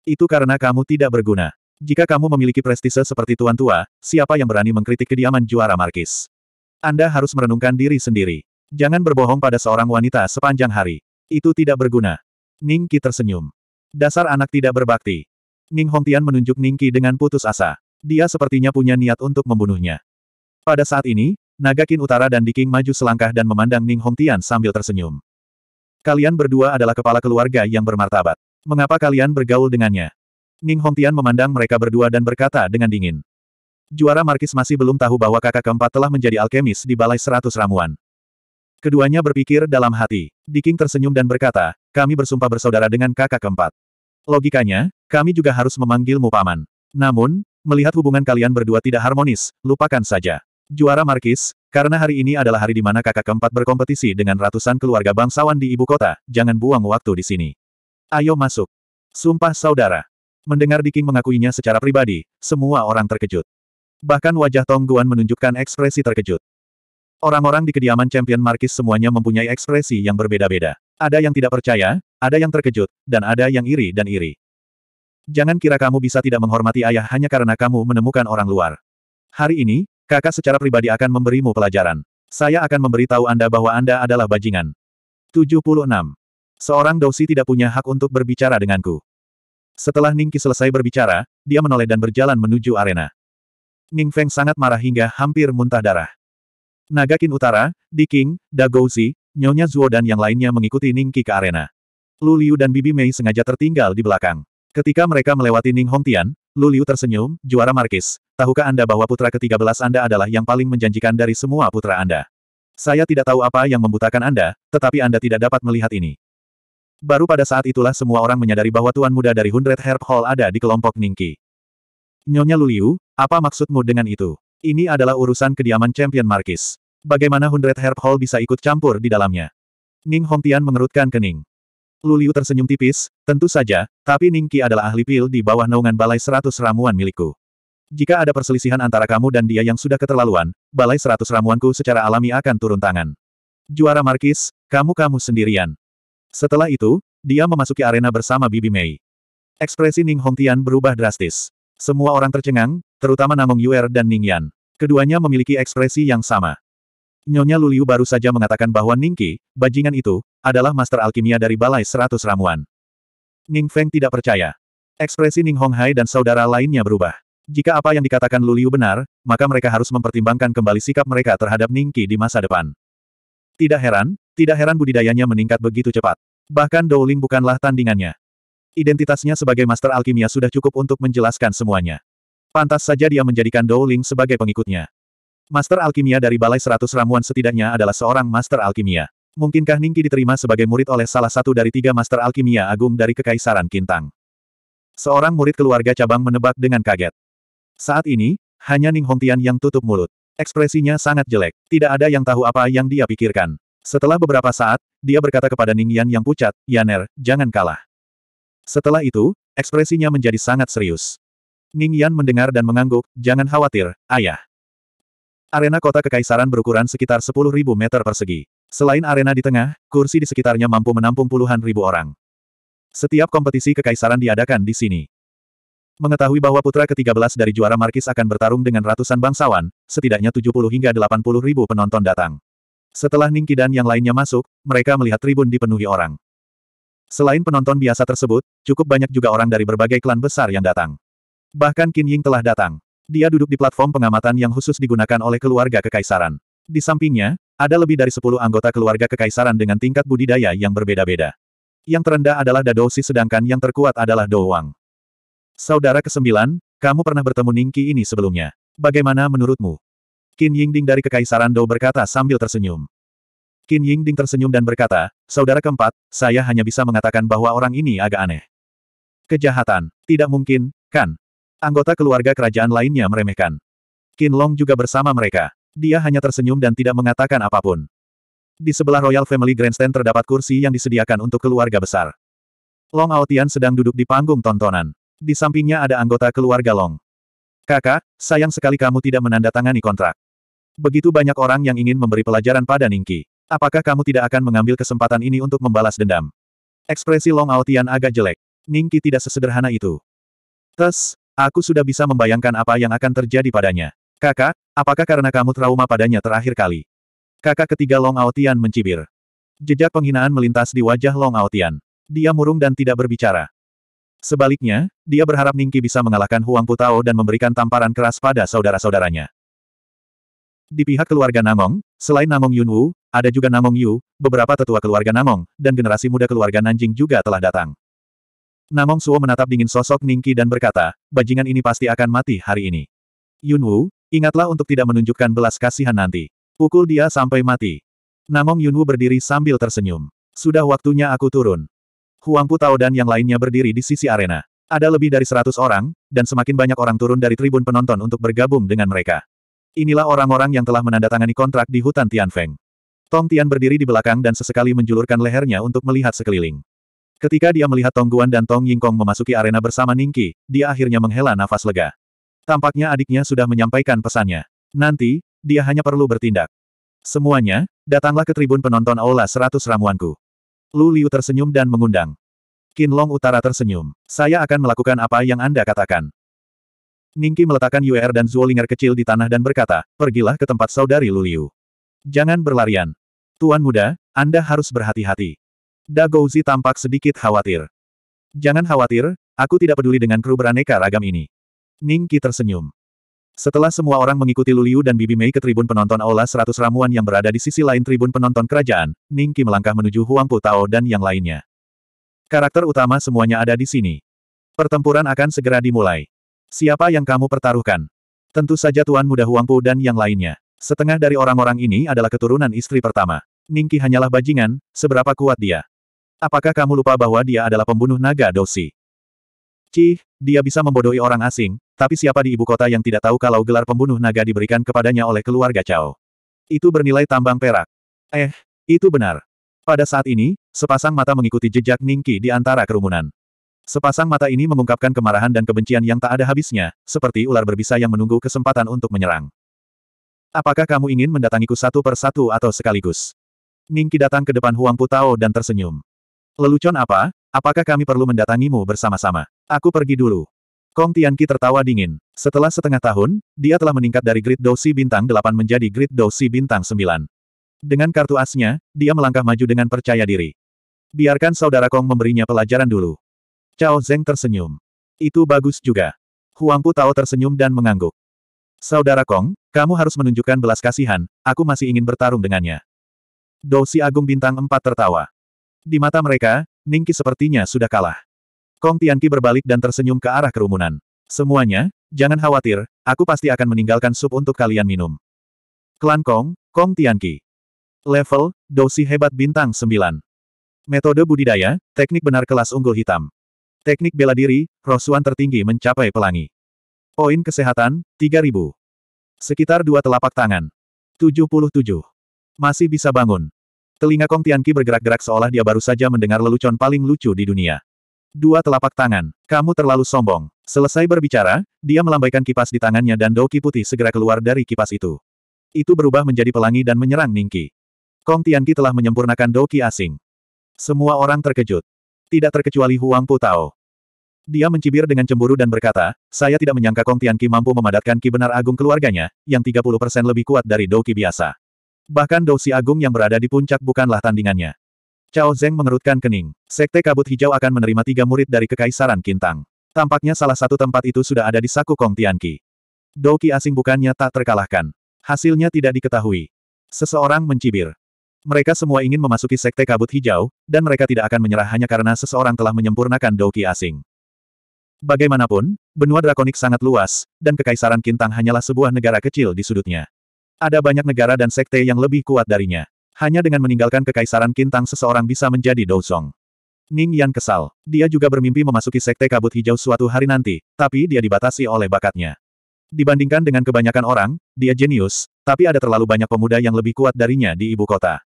Itu karena kamu tidak berguna. Jika kamu memiliki prestise seperti tuan tua, siapa yang berani mengkritik kediaman juara Markis? Anda harus merenungkan diri sendiri. Jangan berbohong pada seorang wanita sepanjang hari. Itu tidak berguna. Ning Qi tersenyum. Dasar anak tidak berbakti. Ning Hongtian menunjuk Ning Qi dengan putus asa. Dia sepertinya punya niat untuk membunuhnya. Pada saat ini, Nagakin Utara dan Diking maju selangkah dan memandang Ning Hongtian sambil tersenyum. Kalian berdua adalah kepala keluarga yang bermartabat. Mengapa kalian bergaul dengannya? Ning Hongtian memandang mereka berdua dan berkata dengan dingin. Juara Markis masih belum tahu bahwa kakak keempat telah menjadi alkemis di Balai Seratus Ramuan. Keduanya berpikir dalam hati. Diking tersenyum dan berkata, kami bersumpah bersaudara dengan kakak keempat. Logikanya, kami juga harus memanggilmu paman. Namun, melihat hubungan kalian berdua tidak harmonis, lupakan saja. Juara Markis, karena hari ini adalah hari di mana kakak keempat berkompetisi dengan ratusan keluarga bangsawan di ibu kota, jangan buang waktu di sini. Ayo masuk. Sumpah saudara. Mendengar Diking mengakuinya secara pribadi, semua orang terkejut. Bahkan wajah Tong Guan menunjukkan ekspresi terkejut. Orang-orang di kediaman champion Markis semuanya mempunyai ekspresi yang berbeda-beda. Ada yang tidak percaya, ada yang terkejut, dan ada yang iri dan iri. Jangan kira kamu bisa tidak menghormati ayah hanya karena kamu menemukan orang luar. Hari ini, kakak secara pribadi akan memberimu pelajaran. Saya akan memberitahu Anda bahwa Anda adalah bajingan. 76. Seorang dosi tidak punya hak untuk berbicara denganku. Setelah Ningki selesai berbicara, dia menoleh dan berjalan menuju arena. Ning Feng sangat marah hingga hampir muntah darah. Nagakin Utara, Diking, Dagouzi, Nyonya Zuo dan yang lainnya mengikuti Ning Ningqi ke arena. Lu Liu dan Bibi Mei sengaja tertinggal di belakang. Ketika mereka melewati Ning Hongtian, Lu Liu tersenyum, juara Markis, tahukah Anda bahwa putra ke-13 Anda adalah yang paling menjanjikan dari semua putra Anda? Saya tidak tahu apa yang membutakan Anda, tetapi Anda tidak dapat melihat ini. Baru pada saat itulah semua orang menyadari bahwa Tuan Muda dari Hundred Herb Hall ada di kelompok Ningqi. Nyonya Lu Liu, apa maksudmu dengan itu? Ini adalah urusan kediaman Champion Markis. Bagaimana Hundred Herb Hall bisa ikut campur di dalamnya? Ning Hongtian mengerutkan kening. Luliu tersenyum tipis, tentu saja, tapi Ning Qi adalah ahli pil di bawah naungan balai seratus ramuan milikku. Jika ada perselisihan antara kamu dan dia yang sudah keterlaluan, balai seratus ramuanku secara alami akan turun tangan. Juara Markis, kamu-kamu sendirian. Setelah itu, dia memasuki arena bersama Bibi Mei. Ekspresi Ning Hongtian berubah drastis. Semua orang tercengang, terutama Namong Yuer dan Ning Yan. Keduanya memiliki ekspresi yang sama. Nyonya Luliu baru saja mengatakan bahwa Ningki, bajingan itu, adalah master alkimia dari Balai Seratus Ramuan. Ning Feng tidak percaya. Ekspresi Ning Honghai dan saudara lainnya berubah. Jika apa yang dikatakan Luliu benar, maka mereka harus mempertimbangkan kembali sikap mereka terhadap Ningki di masa depan. Tidak heran, tidak heran budidayanya meningkat begitu cepat. Bahkan Douling bukanlah tandingannya. Identitasnya sebagai master alkimia sudah cukup untuk menjelaskan semuanya. Pantas saja dia menjadikan Douling sebagai pengikutnya. Master alkimia dari Balai Seratus Ramuan setidaknya adalah seorang master alkimia. Mungkinkah Ningki diterima sebagai murid oleh salah satu dari tiga master alkimia agung dari Kekaisaran Kintang? Seorang murid keluarga cabang menebak dengan kaget. Saat ini, hanya Ning Hongtian yang tutup mulut. Ekspresinya sangat jelek. Tidak ada yang tahu apa yang dia pikirkan. Setelah beberapa saat, dia berkata kepada Ning Yan yang pucat, Yaner, jangan kalah. Setelah itu, ekspresinya menjadi sangat serius. Ning Yan mendengar dan mengangguk, jangan khawatir, ayah. Arena kota kekaisaran berukuran sekitar 10.000 meter persegi. Selain arena di tengah, kursi di sekitarnya mampu menampung puluhan ribu orang. Setiap kompetisi kekaisaran diadakan di sini. Mengetahui bahwa putra ke-13 dari juara Markis akan bertarung dengan ratusan bangsawan, setidaknya 70 hingga 80 ribu penonton datang. Setelah Ningki dan yang lainnya masuk, mereka melihat tribun dipenuhi orang. Selain penonton biasa tersebut, cukup banyak juga orang dari berbagai klan besar yang datang. Bahkan Qin Ying telah datang. Dia duduk di platform pengamatan yang khusus digunakan oleh keluarga kekaisaran. Di sampingnya, ada lebih dari sepuluh anggota keluarga kekaisaran dengan tingkat budidaya yang berbeda-beda. Yang terendah adalah Dadosi sedangkan yang terkuat adalah Douwang. Saudara kesembilan, kamu pernah bertemu Ningki ini sebelumnya. Bagaimana menurutmu? Qin Yingding dari Kekaisaran Dou berkata sambil tersenyum. Qin Yingding tersenyum dan berkata, Saudara keempat, saya hanya bisa mengatakan bahwa orang ini agak aneh. Kejahatan, tidak mungkin, kan? Anggota keluarga kerajaan lainnya meremehkan. Qin Long juga bersama mereka. Dia hanya tersenyum dan tidak mengatakan apapun. Di sebelah Royal Family Grandstand terdapat kursi yang disediakan untuk keluarga besar. Long Aotian sedang duduk di panggung tontonan. Di sampingnya ada anggota keluarga Long. Kakak, sayang sekali kamu tidak menandatangani kontrak. Begitu banyak orang yang ingin memberi pelajaran pada Ningki. Apakah kamu tidak akan mengambil kesempatan ini untuk membalas dendam? Ekspresi Long Aotian agak jelek. Ningki tidak sesederhana itu. Tes, Aku sudah bisa membayangkan apa yang akan terjadi padanya. Kakak, apakah karena kamu trauma padanya terakhir kali? Kakak ketiga Long Aotian mencibir. Jejak penghinaan melintas di wajah Long Aotian. Dia murung dan tidak berbicara. Sebaliknya, dia berharap Ningki bisa mengalahkan Huang Putao dan memberikan tamparan keras pada saudara-saudaranya. Di pihak keluarga Namong, selain Namong Yunwu, ada juga Namong Yu, beberapa tetua keluarga Namong, dan generasi muda keluarga Nanjing juga telah datang. Namong Suo menatap dingin sosok Ningki dan berkata, bajingan ini pasti akan mati hari ini. Yun Wu, ingatlah untuk tidak menunjukkan belas kasihan nanti. Pukul dia sampai mati. Namong Yun Wu berdiri sambil tersenyum. Sudah waktunya aku turun. Huang Pu Tao dan yang lainnya berdiri di sisi arena. Ada lebih dari seratus orang, dan semakin banyak orang turun dari tribun penonton untuk bergabung dengan mereka. Inilah orang-orang yang telah menandatangani kontrak di hutan Tianfeng. Tong Tian berdiri di belakang dan sesekali menjulurkan lehernya untuk melihat sekeliling. Ketika dia melihat Tong Guan dan Tong Yingkong memasuki arena bersama Ningki, dia akhirnya menghela nafas lega. Tampaknya adiknya sudah menyampaikan pesannya. Nanti, dia hanya perlu bertindak. Semuanya, datanglah ke tribun penonton Aula seratus ramuanku. Lu Liu tersenyum dan mengundang. Long Utara tersenyum. Saya akan melakukan apa yang Anda katakan. Ningki meletakkan UR er dan Zuolinger kecil di tanah dan berkata, pergilah ke tempat saudari Lu Liu. Jangan berlarian. Tuan muda, Anda harus berhati-hati. Dagouzi tampak sedikit khawatir. Jangan khawatir, aku tidak peduli dengan kru beraneka ragam ini. Ningki tersenyum. Setelah semua orang mengikuti Luliu dan Bibi Mei ke tribun penonton Aula seratus ramuan yang berada di sisi lain tribun penonton kerajaan, Ningki melangkah menuju Huangpu Tao dan yang lainnya. Karakter utama semuanya ada di sini. Pertempuran akan segera dimulai. Siapa yang kamu pertaruhkan? Tentu saja Tuan Muda Huangpu dan yang lainnya. Setengah dari orang-orang ini adalah keturunan istri pertama. Ningki hanyalah bajingan, seberapa kuat dia. Apakah kamu lupa bahwa dia adalah pembunuh naga Dosi? Cih, dia bisa membodohi orang asing, tapi siapa di ibu kota yang tidak tahu kalau gelar pembunuh naga diberikan kepadanya oleh keluarga Cao? Itu bernilai tambang perak. Eh, itu benar. Pada saat ini, sepasang mata mengikuti jejak Ningki di antara kerumunan. Sepasang mata ini mengungkapkan kemarahan dan kebencian yang tak ada habisnya, seperti ular berbisa yang menunggu kesempatan untuk menyerang. Apakah kamu ingin mendatangiku satu per satu atau sekaligus? Ningki datang ke depan Huang Putao dan tersenyum. Lelucon apa? Apakah kami perlu mendatangimu bersama-sama? Aku pergi dulu. Kong Tianqi tertawa dingin. Setelah setengah tahun, dia telah meningkat dari Grid dosi Bintang 8 menjadi Grid dosi Bintang 9. Dengan kartu asnya, dia melangkah maju dengan percaya diri. Biarkan saudara Kong memberinya pelajaran dulu. Cao Zeng tersenyum. Itu bagus juga. Huang Pu Tao tersenyum dan mengangguk. Saudara Kong, kamu harus menunjukkan belas kasihan, aku masih ingin bertarung dengannya. Dosi Agung Bintang 4 tertawa. Di mata mereka, Ningki sepertinya sudah kalah. Kong Tianqi berbalik dan tersenyum ke arah kerumunan. Semuanya, jangan khawatir, aku pasti akan meninggalkan sup untuk kalian minum. Klan Kong, Kong Tianqi. Level, Dosi Hebat Bintang 9. Metode budidaya, teknik benar kelas unggul hitam. Teknik bela diri, rosuan tertinggi mencapai pelangi. Poin kesehatan, 3000. Sekitar dua telapak tangan. 77. Masih bisa bangun. Telinga Kong Tianqi bergerak-gerak seolah dia baru saja mendengar lelucon paling lucu di dunia. Dua telapak tangan. Kamu terlalu sombong. Selesai berbicara, dia melambaikan kipas di tangannya dan doki putih segera keluar dari kipas itu. Itu berubah menjadi pelangi dan menyerang Ningki. Kong Tianqi telah menyempurnakan doki asing. Semua orang terkejut. Tidak terkecuali Huang Tao. Dia mencibir dengan cemburu dan berkata, saya tidak menyangka Kong Tianqi mampu memadatkan Ki benar agung keluarganya, yang 30% lebih kuat dari Doki biasa. Bahkan Dousi Agung yang berada di puncak bukanlah tandingannya. Cao Zeng mengerutkan kening. Sekte Kabut Hijau akan menerima tiga murid dari Kekaisaran Kintang. Tampaknya salah satu tempat itu sudah ada di saku Kong Tianqi. Douki asing bukannya tak terkalahkan. Hasilnya tidak diketahui. Seseorang mencibir. Mereka semua ingin memasuki Sekte Kabut Hijau, dan mereka tidak akan menyerah hanya karena seseorang telah menyempurnakan Douki asing. Bagaimanapun, benua drakonik sangat luas, dan Kekaisaran Kintang hanyalah sebuah negara kecil di sudutnya. Ada banyak negara dan sekte yang lebih kuat darinya. Hanya dengan meninggalkan kekaisaran Kintang seseorang bisa menjadi Douzong. Ning Yan kesal. Dia juga bermimpi memasuki sekte kabut hijau suatu hari nanti, tapi dia dibatasi oleh bakatnya. Dibandingkan dengan kebanyakan orang, dia jenius, tapi ada terlalu banyak pemuda yang lebih kuat darinya di ibu kota.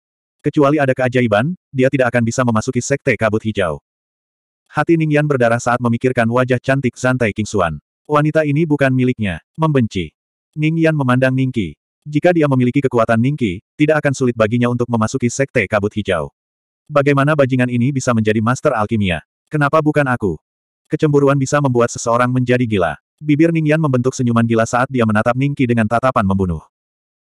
Kecuali ada keajaiban, dia tidak akan bisa memasuki sekte kabut hijau. Hati Ning Yan berdarah saat memikirkan wajah cantik Zantai Kingsuan. Wanita ini bukan miliknya, membenci. Ning Yan memandang Ning Ningki. Jika dia memiliki kekuatan Ningki, tidak akan sulit baginya untuk memasuki Sekte Kabut Hijau. Bagaimana bajingan ini bisa menjadi master alkimia? Kenapa bukan aku? Kecemburuan bisa membuat seseorang menjadi gila. Bibir Ningyan membentuk senyuman gila saat dia menatap Ningki dengan tatapan membunuh.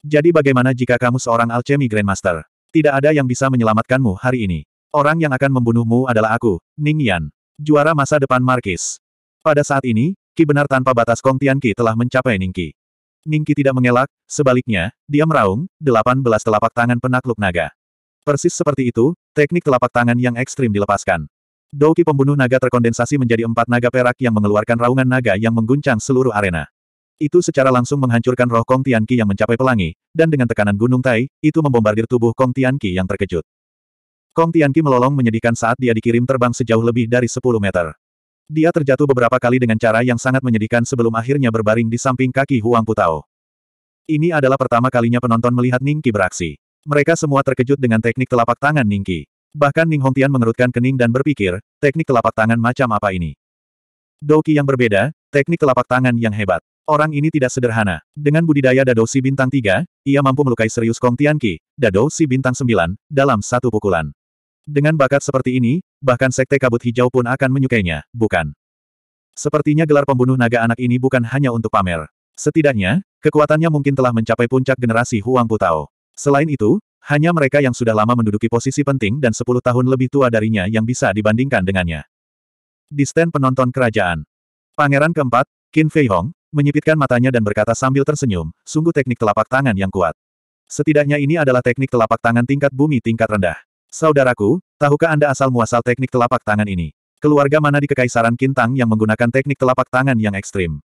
Jadi bagaimana jika kamu seorang alchemy grandmaster? Tidak ada yang bisa menyelamatkanmu hari ini. Orang yang akan membunuhmu adalah aku, Ningyan. Juara masa depan Markis. Pada saat ini, Ki benar tanpa batas Kong Tian Ki telah mencapai Ningki. Ningki tidak mengelak, sebaliknya, dia meraung, Delapan belas telapak tangan penakluk naga. Persis seperti itu, teknik telapak tangan yang ekstrim dilepaskan. Douki pembunuh naga terkondensasi menjadi empat naga perak yang mengeluarkan raungan naga yang mengguncang seluruh arena. Itu secara langsung menghancurkan roh Kong Tianqi yang mencapai pelangi, dan dengan tekanan gunung Tai, itu membombardir tubuh Kong Tianqi yang terkejut. Kong Tianqi melolong menyedihkan saat dia dikirim terbang sejauh lebih dari 10 meter. Dia terjatuh beberapa kali dengan cara yang sangat menyedihkan sebelum akhirnya berbaring di samping kaki Huang Putao. Ini adalah pertama kalinya penonton melihat Ningki beraksi. Mereka semua terkejut dengan teknik telapak tangan Ningki. Bahkan Ning Hongtian mengerutkan kening dan berpikir, teknik telapak tangan macam apa ini? Doki yang berbeda, teknik telapak tangan yang hebat. Orang ini tidak sederhana. Dengan budidaya Si bintang 3, ia mampu melukai serius Kong Tianqi, Si bintang 9, dalam satu pukulan. Dengan bakat seperti ini, bahkan sekte kabut hijau pun akan menyukainya, bukan? Sepertinya gelar pembunuh naga anak ini bukan hanya untuk pamer. Setidaknya, kekuatannya mungkin telah mencapai puncak generasi Huang Putao. Selain itu, hanya mereka yang sudah lama menduduki posisi penting dan 10 tahun lebih tua darinya yang bisa dibandingkan dengannya. Di stand penonton kerajaan. Pangeran keempat, Qin Fei Hong, menyipitkan matanya dan berkata sambil tersenyum, sungguh teknik telapak tangan yang kuat. Setidaknya ini adalah teknik telapak tangan tingkat bumi tingkat rendah. Saudaraku, tahukah Anda asal-muasal teknik telapak tangan ini? Keluarga mana di Kekaisaran Kintang yang menggunakan teknik telapak tangan yang ekstrim?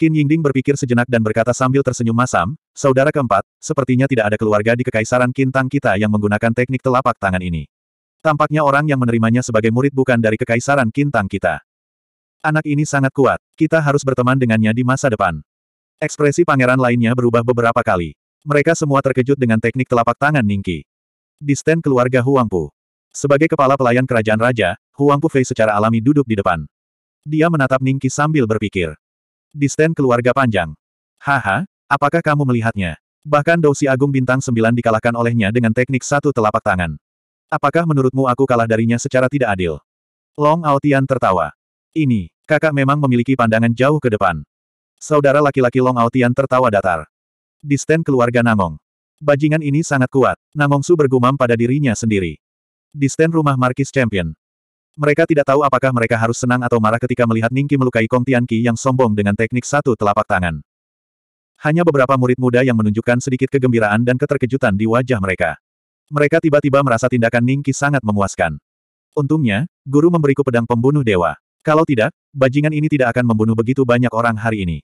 Qin Yingding berpikir sejenak dan berkata sambil tersenyum masam, Saudara keempat, sepertinya tidak ada keluarga di Kekaisaran Kintang kita yang menggunakan teknik telapak tangan ini. Tampaknya orang yang menerimanya sebagai murid bukan dari Kekaisaran Kintang kita. Anak ini sangat kuat, kita harus berteman dengannya di masa depan. Ekspresi pangeran lainnya berubah beberapa kali. Mereka semua terkejut dengan teknik telapak tangan Ningki. Di stand keluarga Pu. Sebagai kepala pelayan kerajaan raja, Huang Pu Fei secara alami duduk di depan. Dia menatap Ningki sambil berpikir. Di stand keluarga panjang. Haha, apakah kamu melihatnya? Bahkan Dousi Agung Bintang 9 dikalahkan olehnya dengan teknik satu telapak tangan. Apakah menurutmu aku kalah darinya secara tidak adil? Long Aotian tertawa. Ini, kakak memang memiliki pandangan jauh ke depan. Saudara laki-laki Long Aotian tertawa datar. Di keluarga Namong. Bajingan ini sangat kuat. Namongsu bergumam pada dirinya sendiri. Di stand rumah Markis Champion. Mereka tidak tahu apakah mereka harus senang atau marah ketika melihat Ningki melukai Kong Tianqi yang sombong dengan teknik satu telapak tangan. Hanya beberapa murid muda yang menunjukkan sedikit kegembiraan dan keterkejutan di wajah mereka. Mereka tiba-tiba merasa tindakan Ningki sangat memuaskan. Untungnya, guru memberiku pedang pembunuh dewa. Kalau tidak, bajingan ini tidak akan membunuh begitu banyak orang hari ini.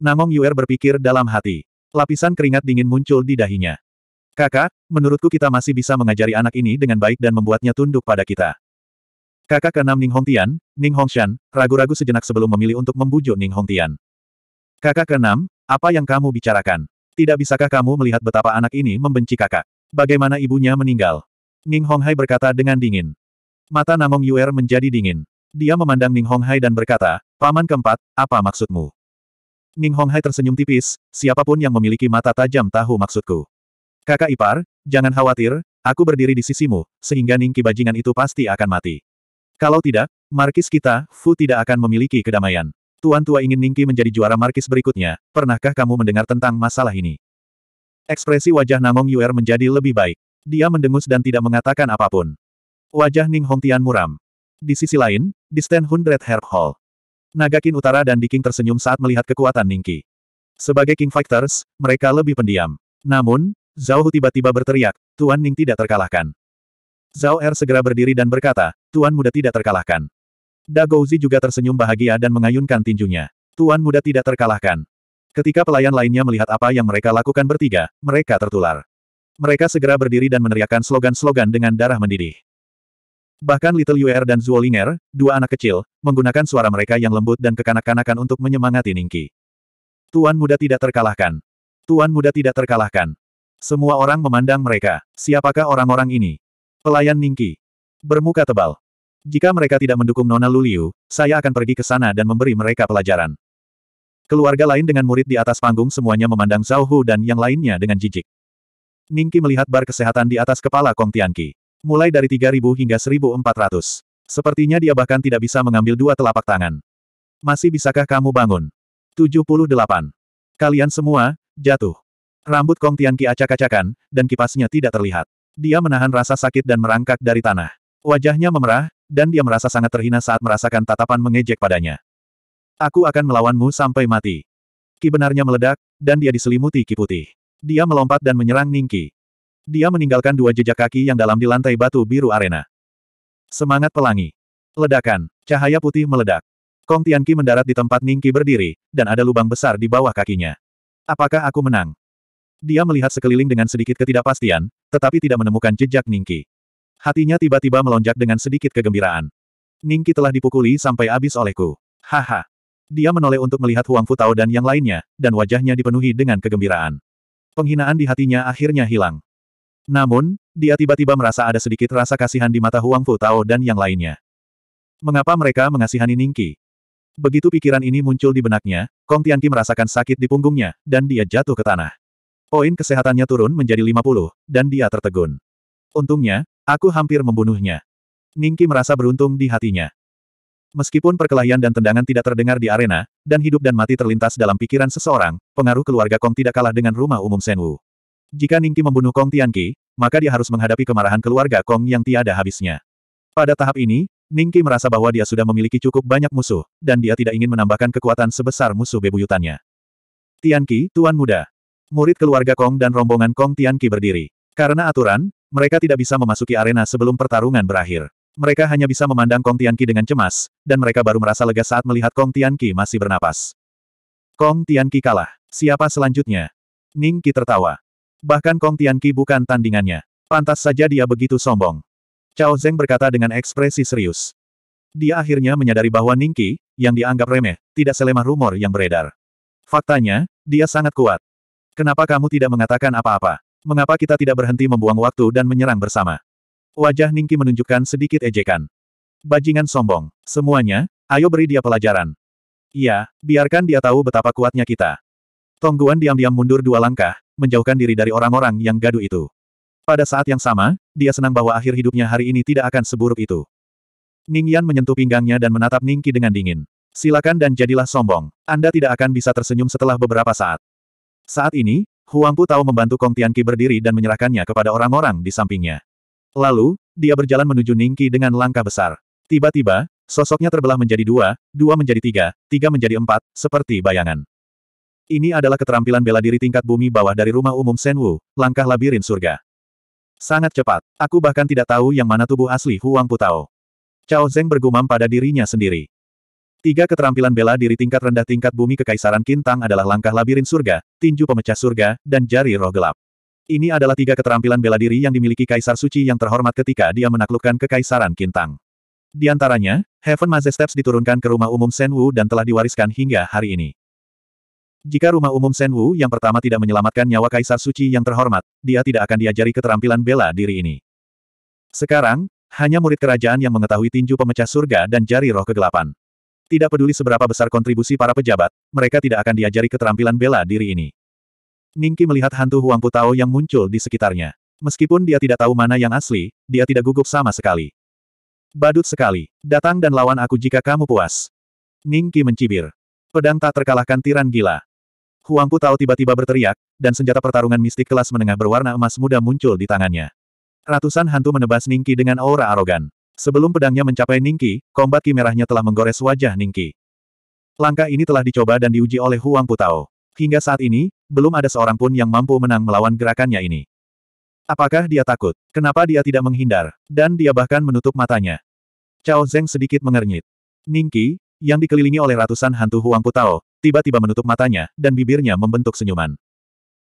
Namong Yuer berpikir dalam hati. Lapisan keringat dingin muncul di dahinya. Kakak, menurutku kita masih bisa mengajari anak ini dengan baik dan membuatnya tunduk pada kita. Kakak keenam Ning Hong Tian, Ning Hong Shan, ragu-ragu sejenak sebelum memilih untuk membujuk Ning Hong Tian. Kakak keenam, apa yang kamu bicarakan? Tidak bisakah kamu melihat betapa anak ini membenci kakak? Bagaimana ibunya meninggal? Ning Hong Hai berkata dengan dingin. Mata Namong Yuer menjadi dingin. Dia memandang Ning Hong Hai dan berkata, Paman keempat, apa maksudmu? Ning Hong Hai tersenyum tipis, siapapun yang memiliki mata tajam tahu maksudku. Kakak ipar, jangan khawatir, aku berdiri di sisimu, sehingga Ning Ki bajingan itu pasti akan mati. Kalau tidak, markis kita, Fu tidak akan memiliki kedamaian. Tuan tua ingin Ningki menjadi juara markis berikutnya, pernahkah kamu mendengar tentang masalah ini? Ekspresi wajah Namong Yuer menjadi lebih baik. Dia mendengus dan tidak mengatakan apapun. Wajah Ning Hong Tian muram. Di sisi lain, di Stand Hundred Herb Hall. Naga King Utara dan Diking tersenyum saat melihat kekuatan Ningki. Sebagai King Fighters, mereka lebih pendiam. Namun, Zhao Hu tiba-tiba berteriak, Tuan Ning tidak terkalahkan. Zhao Er segera berdiri dan berkata, Tuan Muda tidak terkalahkan. Dagouzi juga tersenyum bahagia dan mengayunkan tinjunya. Tuan Muda tidak terkalahkan. Ketika pelayan lainnya melihat apa yang mereka lakukan bertiga, mereka tertular. Mereka segera berdiri dan meneriakkan slogan-slogan dengan darah mendidih. Bahkan Little Yuer dan Zuolinger, dua anak kecil, menggunakan suara mereka yang lembut dan kekanak-kanakan untuk menyemangati Ningki. Tuan muda tidak terkalahkan. Tuan muda tidak terkalahkan. Semua orang memandang mereka. Siapakah orang-orang ini? Pelayan Ningki. Bermuka tebal. Jika mereka tidak mendukung Nona Luliu, saya akan pergi ke sana dan memberi mereka pelajaran. Keluarga lain dengan murid di atas panggung semuanya memandang Zhao Hu dan yang lainnya dengan jijik. Ningki melihat bar kesehatan di atas kepala Kong Tianqi. Mulai dari 3.000 hingga 1.400. Sepertinya dia bahkan tidak bisa mengambil dua telapak tangan. Masih bisakah kamu bangun? 78. Kalian semua, jatuh. Rambut Kong Tianqi acak-acakan, dan kipasnya tidak terlihat. Dia menahan rasa sakit dan merangkak dari tanah. Wajahnya memerah, dan dia merasa sangat terhina saat merasakan tatapan mengejek padanya. Aku akan melawanmu sampai mati. Ki benarnya meledak, dan dia diselimuti ki putih. Dia melompat dan menyerang Ningki. Dia meninggalkan dua jejak kaki yang dalam di lantai batu biru arena. Semangat pelangi. Ledakan. Cahaya putih meledak. Kong Tianqi mendarat di tempat Ningki berdiri, dan ada lubang besar di bawah kakinya. Apakah aku menang? Dia melihat sekeliling dengan sedikit ketidakpastian, tetapi tidak menemukan jejak Ningki. Hatinya tiba-tiba melonjak dengan sedikit kegembiraan. Ningki telah dipukuli sampai habis olehku. Haha. Dia menoleh untuk melihat Huang Futao dan yang lainnya, dan wajahnya dipenuhi dengan kegembiraan. Penghinaan di hatinya akhirnya hilang. Namun, dia tiba-tiba merasa ada sedikit rasa kasihan di mata Huang Fu Tao dan yang lainnya. Mengapa mereka mengasihani Ningki? Begitu pikiran ini muncul di benaknya, Kong Tianqi merasakan sakit di punggungnya, dan dia jatuh ke tanah. Poin kesehatannya turun menjadi 50, dan dia tertegun. Untungnya, aku hampir membunuhnya. Ningki merasa beruntung di hatinya. Meskipun perkelahian dan tendangan tidak terdengar di arena, dan hidup dan mati terlintas dalam pikiran seseorang, pengaruh keluarga Kong tidak kalah dengan rumah umum Senwu. Jika Ningki membunuh Kong Tianqi, maka dia harus menghadapi kemarahan keluarga Kong yang tiada habisnya. Pada tahap ini, Ningki merasa bahwa dia sudah memiliki cukup banyak musuh, dan dia tidak ingin menambahkan kekuatan sebesar musuh bebuyutannya. Tianqi, Tuan Muda. Murid keluarga Kong dan rombongan Kong Tianqi berdiri. Karena aturan, mereka tidak bisa memasuki arena sebelum pertarungan berakhir. Mereka hanya bisa memandang Kong Tianqi dengan cemas, dan mereka baru merasa lega saat melihat Kong Tianqi masih bernapas. Kong Tianqi kalah. Siapa selanjutnya? Ningki tertawa. Bahkan Kong Tianqi bukan tandingannya. Pantas saja dia begitu sombong. Cao Zeng berkata dengan ekspresi serius. Dia akhirnya menyadari bahwa Ningqi, yang dianggap remeh, tidak selemah rumor yang beredar. Faktanya, dia sangat kuat. Kenapa kamu tidak mengatakan apa-apa? Mengapa kita tidak berhenti membuang waktu dan menyerang bersama? Wajah Ningqi menunjukkan sedikit ejekan. Bajingan sombong. Semuanya, ayo beri dia pelajaran. Iya, biarkan dia tahu betapa kuatnya kita. Tongguan diam-diam mundur dua langkah, menjauhkan diri dari orang-orang yang gaduh itu. Pada saat yang sama, dia senang bahwa akhir hidupnya hari ini tidak akan seburuk itu. Ning Yan menyentuh pinggangnya dan menatap Ning Qi dengan dingin. Silakan dan jadilah sombong. Anda tidak akan bisa tersenyum setelah beberapa saat. Saat ini, Huang Pu tahu membantu Kong Tianqi berdiri dan menyerahkannya kepada orang-orang di sampingnya. Lalu, dia berjalan menuju Ning Ningki dengan langkah besar. Tiba-tiba, sosoknya terbelah menjadi dua, dua menjadi tiga, tiga menjadi empat, seperti bayangan. Ini adalah keterampilan bela diri tingkat bumi bawah dari rumah umum Senwu, langkah labirin surga. Sangat cepat. Aku bahkan tidak tahu yang mana tubuh asli Huang Putao. Cao Zeng bergumam pada dirinya sendiri. Tiga keterampilan bela diri tingkat rendah tingkat bumi Kekaisaran Kintang adalah langkah labirin surga, tinju pemecah surga, dan jari roh gelap. Ini adalah tiga keterampilan bela diri yang dimiliki Kaisar Suci yang terhormat ketika dia menaklukkan Kekaisaran Kintang. Di antaranya, Heaven Maze Steps diturunkan ke rumah umum Senwu dan telah diwariskan hingga hari ini. Jika rumah umum Senwu yang pertama tidak menyelamatkan nyawa Kaisar Suci yang terhormat, dia tidak akan diajari keterampilan bela diri ini. Sekarang, hanya murid kerajaan yang mengetahui tinju pemecah surga dan jari roh kegelapan. Tidak peduli seberapa besar kontribusi para pejabat, mereka tidak akan diajari keterampilan bela diri ini. Ningki melihat hantu Huang Putao yang muncul di sekitarnya. Meskipun dia tidak tahu mana yang asli, dia tidak gugup sama sekali. Badut sekali, datang dan lawan aku jika kamu puas. Ningki mencibir. Pedang tak terkalahkan tiran gila. Huang Putao tiba-tiba berteriak, dan senjata pertarungan mistik kelas menengah berwarna emas muda muncul di tangannya. Ratusan hantu menebas Ningki dengan aura arogan. Sebelum pedangnya mencapai Ningki, kombat ki merahnya telah menggores wajah Ningki. Langkah ini telah dicoba dan diuji oleh Huang Putao. Hingga saat ini, belum ada seorang pun yang mampu menang melawan gerakannya ini. Apakah dia takut? Kenapa dia tidak menghindar? Dan dia bahkan menutup matanya. Cao Zeng sedikit mengernyit. Ningki, yang dikelilingi oleh ratusan hantu Huang Putao, tiba-tiba menutup matanya, dan bibirnya membentuk senyuman.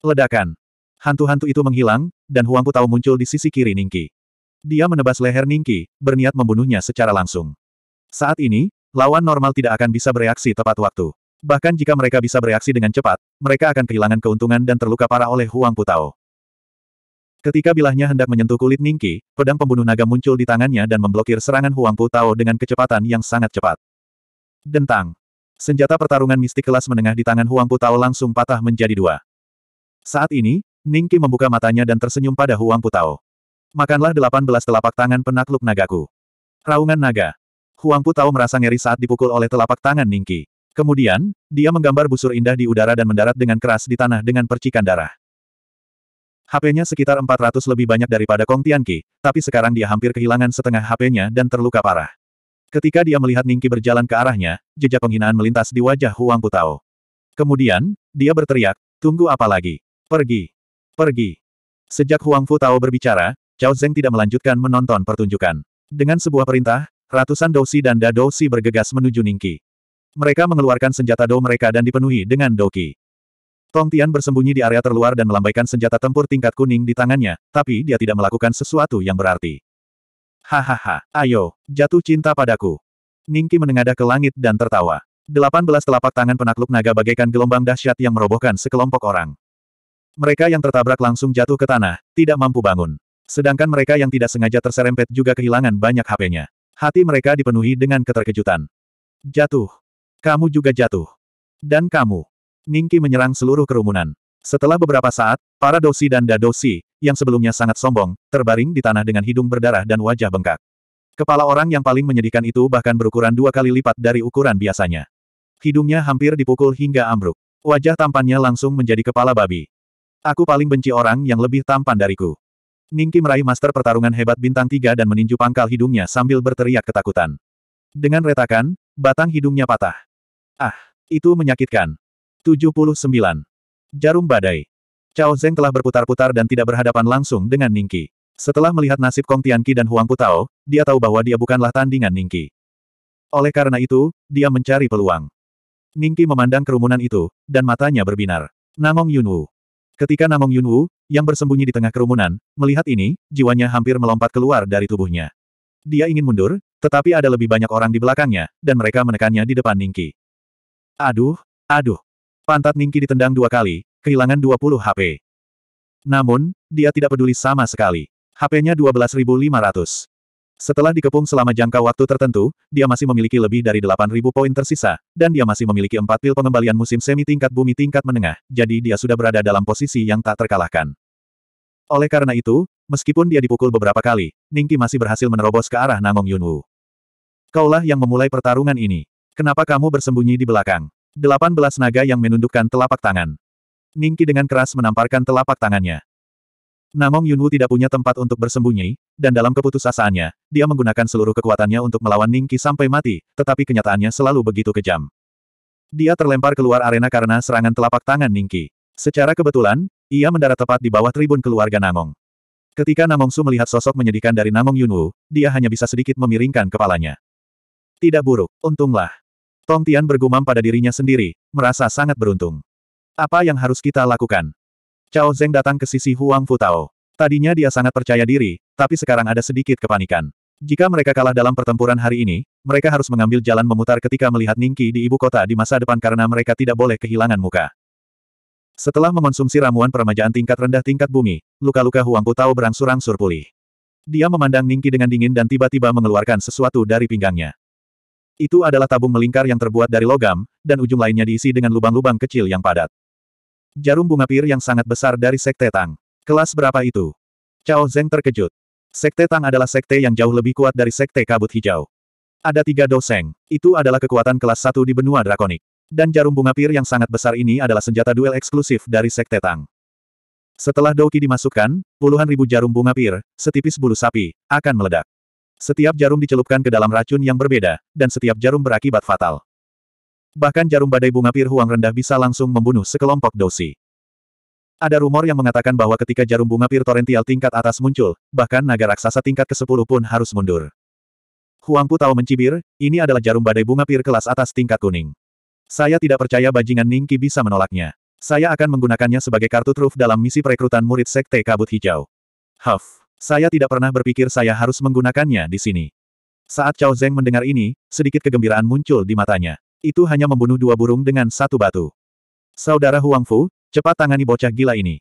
Ledakan. Hantu-hantu itu menghilang, dan Huang Putao muncul di sisi kiri Ningki. Dia menebas leher Ningki, berniat membunuhnya secara langsung. Saat ini, lawan normal tidak akan bisa bereaksi tepat waktu. Bahkan jika mereka bisa bereaksi dengan cepat, mereka akan kehilangan keuntungan dan terluka parah oleh Huang Putao. Ketika bilahnya hendak menyentuh kulit Ningki, pedang pembunuh naga muncul di tangannya dan memblokir serangan Huang Putao dengan kecepatan yang sangat cepat. Dentang. Senjata pertarungan mistik kelas menengah di tangan Huang Putao langsung patah menjadi dua. Saat ini, Ningki membuka matanya dan tersenyum pada Huang Putao. Makanlah delapan belas telapak tangan penakluk nagaku. Raungan naga. Huang Putao merasa ngeri saat dipukul oleh telapak tangan Ningki. Kemudian, dia menggambar busur indah di udara dan mendarat dengan keras di tanah dengan percikan darah. HP-nya sekitar 400 lebih banyak daripada Kong Tianqi, tapi sekarang dia hampir kehilangan setengah HP-nya dan terluka parah. Ketika dia melihat Ningki berjalan ke arahnya, jejak penghinaan melintas di wajah Huang Putao. Kemudian, dia berteriak, tunggu apa lagi? Pergi! Pergi! Sejak Huang Putao berbicara, Chao Zeng tidak melanjutkan menonton pertunjukan. Dengan sebuah perintah, ratusan dousi dan dadousi bergegas menuju Ningki. Mereka mengeluarkan senjata dou mereka dan dipenuhi dengan doki. Tong Tian bersembunyi di area terluar dan melambaikan senjata tempur tingkat kuning di tangannya, tapi dia tidak melakukan sesuatu yang berarti. Hahaha, ayo, jatuh cinta padaku. Ningki menengadah ke langit dan tertawa. Delapan belas telapak tangan penakluk naga bagaikan gelombang dahsyat yang merobohkan sekelompok orang. Mereka yang tertabrak langsung jatuh ke tanah, tidak mampu bangun. Sedangkan mereka yang tidak sengaja terserempet juga kehilangan banyak HP-nya. Hati mereka dipenuhi dengan keterkejutan. Jatuh. Kamu juga jatuh. Dan kamu. Ningki menyerang seluruh kerumunan. Setelah beberapa saat, para dosi dan dadosi, yang sebelumnya sangat sombong, terbaring di tanah dengan hidung berdarah dan wajah bengkak. Kepala orang yang paling menyedihkan itu bahkan berukuran dua kali lipat dari ukuran biasanya. Hidungnya hampir dipukul hingga ambruk. Wajah tampannya langsung menjadi kepala babi. Aku paling benci orang yang lebih tampan dariku. Ningki meraih master pertarungan hebat bintang tiga dan meninju pangkal hidungnya sambil berteriak ketakutan. Dengan retakan, batang hidungnya patah. Ah, itu menyakitkan. 79. Jarum badai. Chao Zeng telah berputar-putar dan tidak berhadapan langsung dengan Ningqi. Setelah melihat nasib Kong Tianqi dan Huang Putao, dia tahu bahwa dia bukanlah tandingan Ningqi. Oleh karena itu, dia mencari peluang. Ningqi memandang kerumunan itu, dan matanya berbinar. Namong Yunwu. Ketika Namong Yunwu, yang bersembunyi di tengah kerumunan, melihat ini, jiwanya hampir melompat keluar dari tubuhnya. Dia ingin mundur, tetapi ada lebih banyak orang di belakangnya, dan mereka menekannya di depan Ningki. Aduh, aduh. Pantat Ningki ditendang dua kali, kehilangan 20 HP. Namun, dia tidak peduli sama sekali. HP-nya 12.500. Setelah dikepung selama jangka waktu tertentu, dia masih memiliki lebih dari 8.000 poin tersisa, dan dia masih memiliki empat pil pengembalian musim semi tingkat bumi tingkat menengah, jadi dia sudah berada dalam posisi yang tak terkalahkan. Oleh karena itu, meskipun dia dipukul beberapa kali, Ningki masih berhasil menerobos ke arah Nangong Yunwu. Kaulah yang memulai pertarungan ini. Kenapa kamu bersembunyi di belakang? 18 naga yang menundukkan telapak tangan. Ningki dengan keras menamparkan telapak tangannya. Namong Yunwu tidak punya tempat untuk bersembunyi, dan dalam keputusasaannya, dia menggunakan seluruh kekuatannya untuk melawan Ningki sampai mati, tetapi kenyataannya selalu begitu kejam. Dia terlempar keluar arena karena serangan telapak tangan Ningki. Secara kebetulan, ia mendarat tepat di bawah tribun keluarga Namong. Ketika Namong Su melihat sosok menyedihkan dari Namong Yunwu, dia hanya bisa sedikit memiringkan kepalanya. Tidak buruk, untunglah. Tong Tian bergumam pada dirinya sendiri, merasa sangat beruntung. Apa yang harus kita lakukan? Cao Zeng datang ke sisi Huang Futao. Tadinya dia sangat percaya diri, tapi sekarang ada sedikit kepanikan. Jika mereka kalah dalam pertempuran hari ini, mereka harus mengambil jalan memutar ketika melihat Ningki di ibu kota di masa depan karena mereka tidak boleh kehilangan muka. Setelah mengonsumsi ramuan peremajaan tingkat rendah tingkat bumi, luka-luka Huang Futao berangsur-angsur pulih. Dia memandang Ningki dengan dingin dan tiba-tiba mengeluarkan sesuatu dari pinggangnya. Itu adalah tabung melingkar yang terbuat dari logam, dan ujung lainnya diisi dengan lubang-lubang kecil yang padat. Jarum bunga pir yang sangat besar dari Sekte Tang. Kelas berapa itu? Cao Zeng terkejut. Sekte Tang adalah sekte yang jauh lebih kuat dari Sekte Kabut Hijau. Ada tiga doseng. Itu adalah kekuatan kelas satu di benua drakonik. Dan jarum bunga pir yang sangat besar ini adalah senjata duel eksklusif dari Sekte Tang. Setelah Douki dimasukkan, puluhan ribu jarum bunga pir, setipis bulu sapi, akan meledak. Setiap jarum dicelupkan ke dalam racun yang berbeda, dan setiap jarum berakibat fatal. Bahkan jarum badai bunga pir huang rendah bisa langsung membunuh sekelompok dosi. Ada rumor yang mengatakan bahwa ketika jarum bunga pir torrential tingkat atas muncul, bahkan naga raksasa tingkat ke-10 pun harus mundur. Huangpu tahu mencibir, ini adalah jarum badai bunga pir kelas atas tingkat kuning. Saya tidak percaya bajingan Ningki bisa menolaknya. Saya akan menggunakannya sebagai kartu truf dalam misi perekrutan murid Sekte Kabut Hijau. Huff, saya tidak pernah berpikir saya harus menggunakannya di sini. Saat Chao Zeng mendengar ini, sedikit kegembiraan muncul di matanya itu hanya membunuh dua burung dengan satu batu. Saudara Huang Fu, cepat tangani bocah gila ini.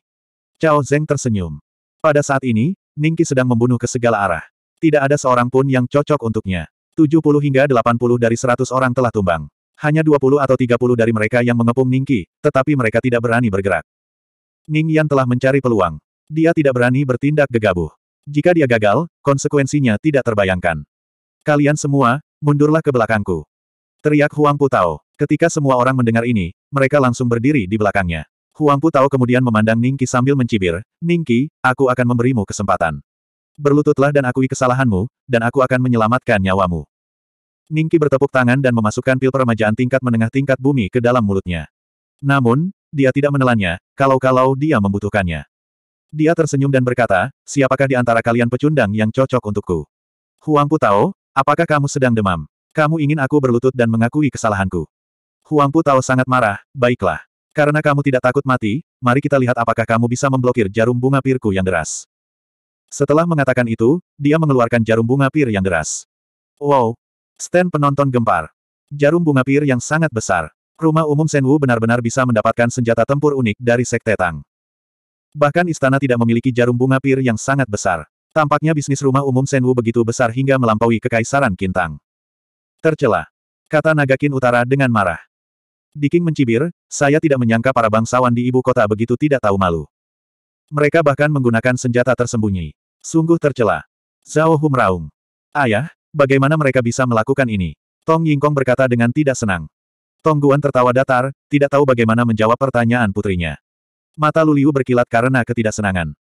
Cao Zeng tersenyum. Pada saat ini, Ningki sedang membunuh ke segala arah. Tidak ada seorang pun yang cocok untuknya. 70 hingga 80 dari 100 orang telah tumbang. Hanya 20 atau 30 dari mereka yang mengepung Ningki, tetapi mereka tidak berani bergerak. Ning Yan telah mencari peluang. Dia tidak berani bertindak gegabah. Jika dia gagal, konsekuensinya tidak terbayangkan. Kalian semua, mundurlah ke belakangku. Teriak Huang Tao. Ketika semua orang mendengar ini, mereka langsung berdiri di belakangnya. Huang Tao kemudian memandang Ningki sambil mencibir, Ningki, aku akan memberimu kesempatan. Berlututlah dan akui kesalahanmu, dan aku akan menyelamatkan nyawamu. Ningki bertepuk tangan dan memasukkan pil peremajaan tingkat menengah tingkat bumi ke dalam mulutnya. Namun, dia tidak menelannya, kalau-kalau dia membutuhkannya. Dia tersenyum dan berkata, siapakah di antara kalian pecundang yang cocok untukku? Huang Tao, apakah kamu sedang demam? Kamu ingin aku berlutut dan mengakui kesalahanku. Huang Pu Tao sangat marah, baiklah. Karena kamu tidak takut mati, mari kita lihat apakah kamu bisa memblokir jarum bunga pirku yang deras. Setelah mengatakan itu, dia mengeluarkan jarum bunga pir yang deras. Wow! Stand penonton gempar. Jarum bunga pir yang sangat besar. Rumah umum Senwu benar-benar bisa mendapatkan senjata tempur unik dari Sekte Tang. Bahkan istana tidak memiliki jarum bunga pir yang sangat besar. Tampaknya bisnis rumah umum Senwu begitu besar hingga melampaui kekaisaran Kintang. Tercela. Kata Nagakin Utara dengan marah. Diking mencibir, saya tidak menyangka para bangsawan di ibu kota begitu tidak tahu malu. Mereka bahkan menggunakan senjata tersembunyi. Sungguh tercela. Zhao Hu meraung. Ayah, bagaimana mereka bisa melakukan ini? Tong Yingkong berkata dengan tidak senang. Tong Guan tertawa datar, tidak tahu bagaimana menjawab pertanyaan putrinya. Mata Luliu berkilat karena ketidaksenangan.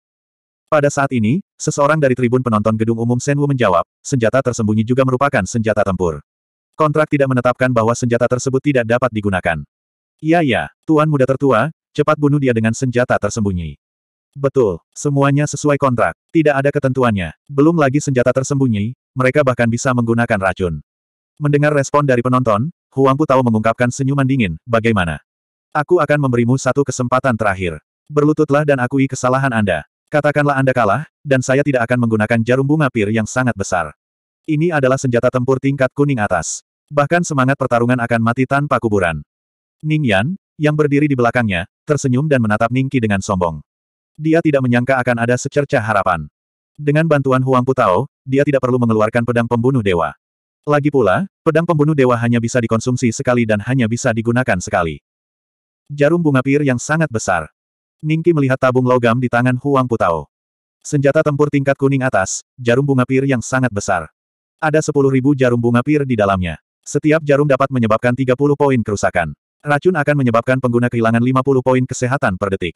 Pada saat ini, seseorang dari tribun penonton gedung umum Senwu menjawab, senjata tersembunyi juga merupakan senjata tempur. Kontrak tidak menetapkan bahwa senjata tersebut tidak dapat digunakan. Iya ya, Tuan Muda Tertua, cepat bunuh dia dengan senjata tersembunyi. Betul, semuanya sesuai kontrak, tidak ada ketentuannya. Belum lagi senjata tersembunyi, mereka bahkan bisa menggunakan racun. Mendengar respon dari penonton, Huangpu tahu mengungkapkan senyuman dingin, bagaimana? Aku akan memberimu satu kesempatan terakhir. Berlututlah dan akui kesalahan Anda. Katakanlah Anda kalah, dan saya tidak akan menggunakan jarum bunga pir yang sangat besar. Ini adalah senjata tempur tingkat kuning atas. Bahkan semangat pertarungan akan mati tanpa kuburan. Ning Yan, yang berdiri di belakangnya, tersenyum dan menatap Ning Qi dengan sombong. Dia tidak menyangka akan ada secerca harapan. Dengan bantuan Huang Putao, dia tidak perlu mengeluarkan pedang pembunuh dewa. Lagi pula, pedang pembunuh dewa hanya bisa dikonsumsi sekali dan hanya bisa digunakan sekali. Jarum bunga pir yang sangat besar. Ningki melihat tabung logam di tangan Huang Putao. Senjata tempur tingkat kuning atas, jarum bunga pir yang sangat besar. Ada 10.000 jarum bunga pir di dalamnya. Setiap jarum dapat menyebabkan 30 poin kerusakan. Racun akan menyebabkan pengguna kehilangan 50 poin kesehatan per detik.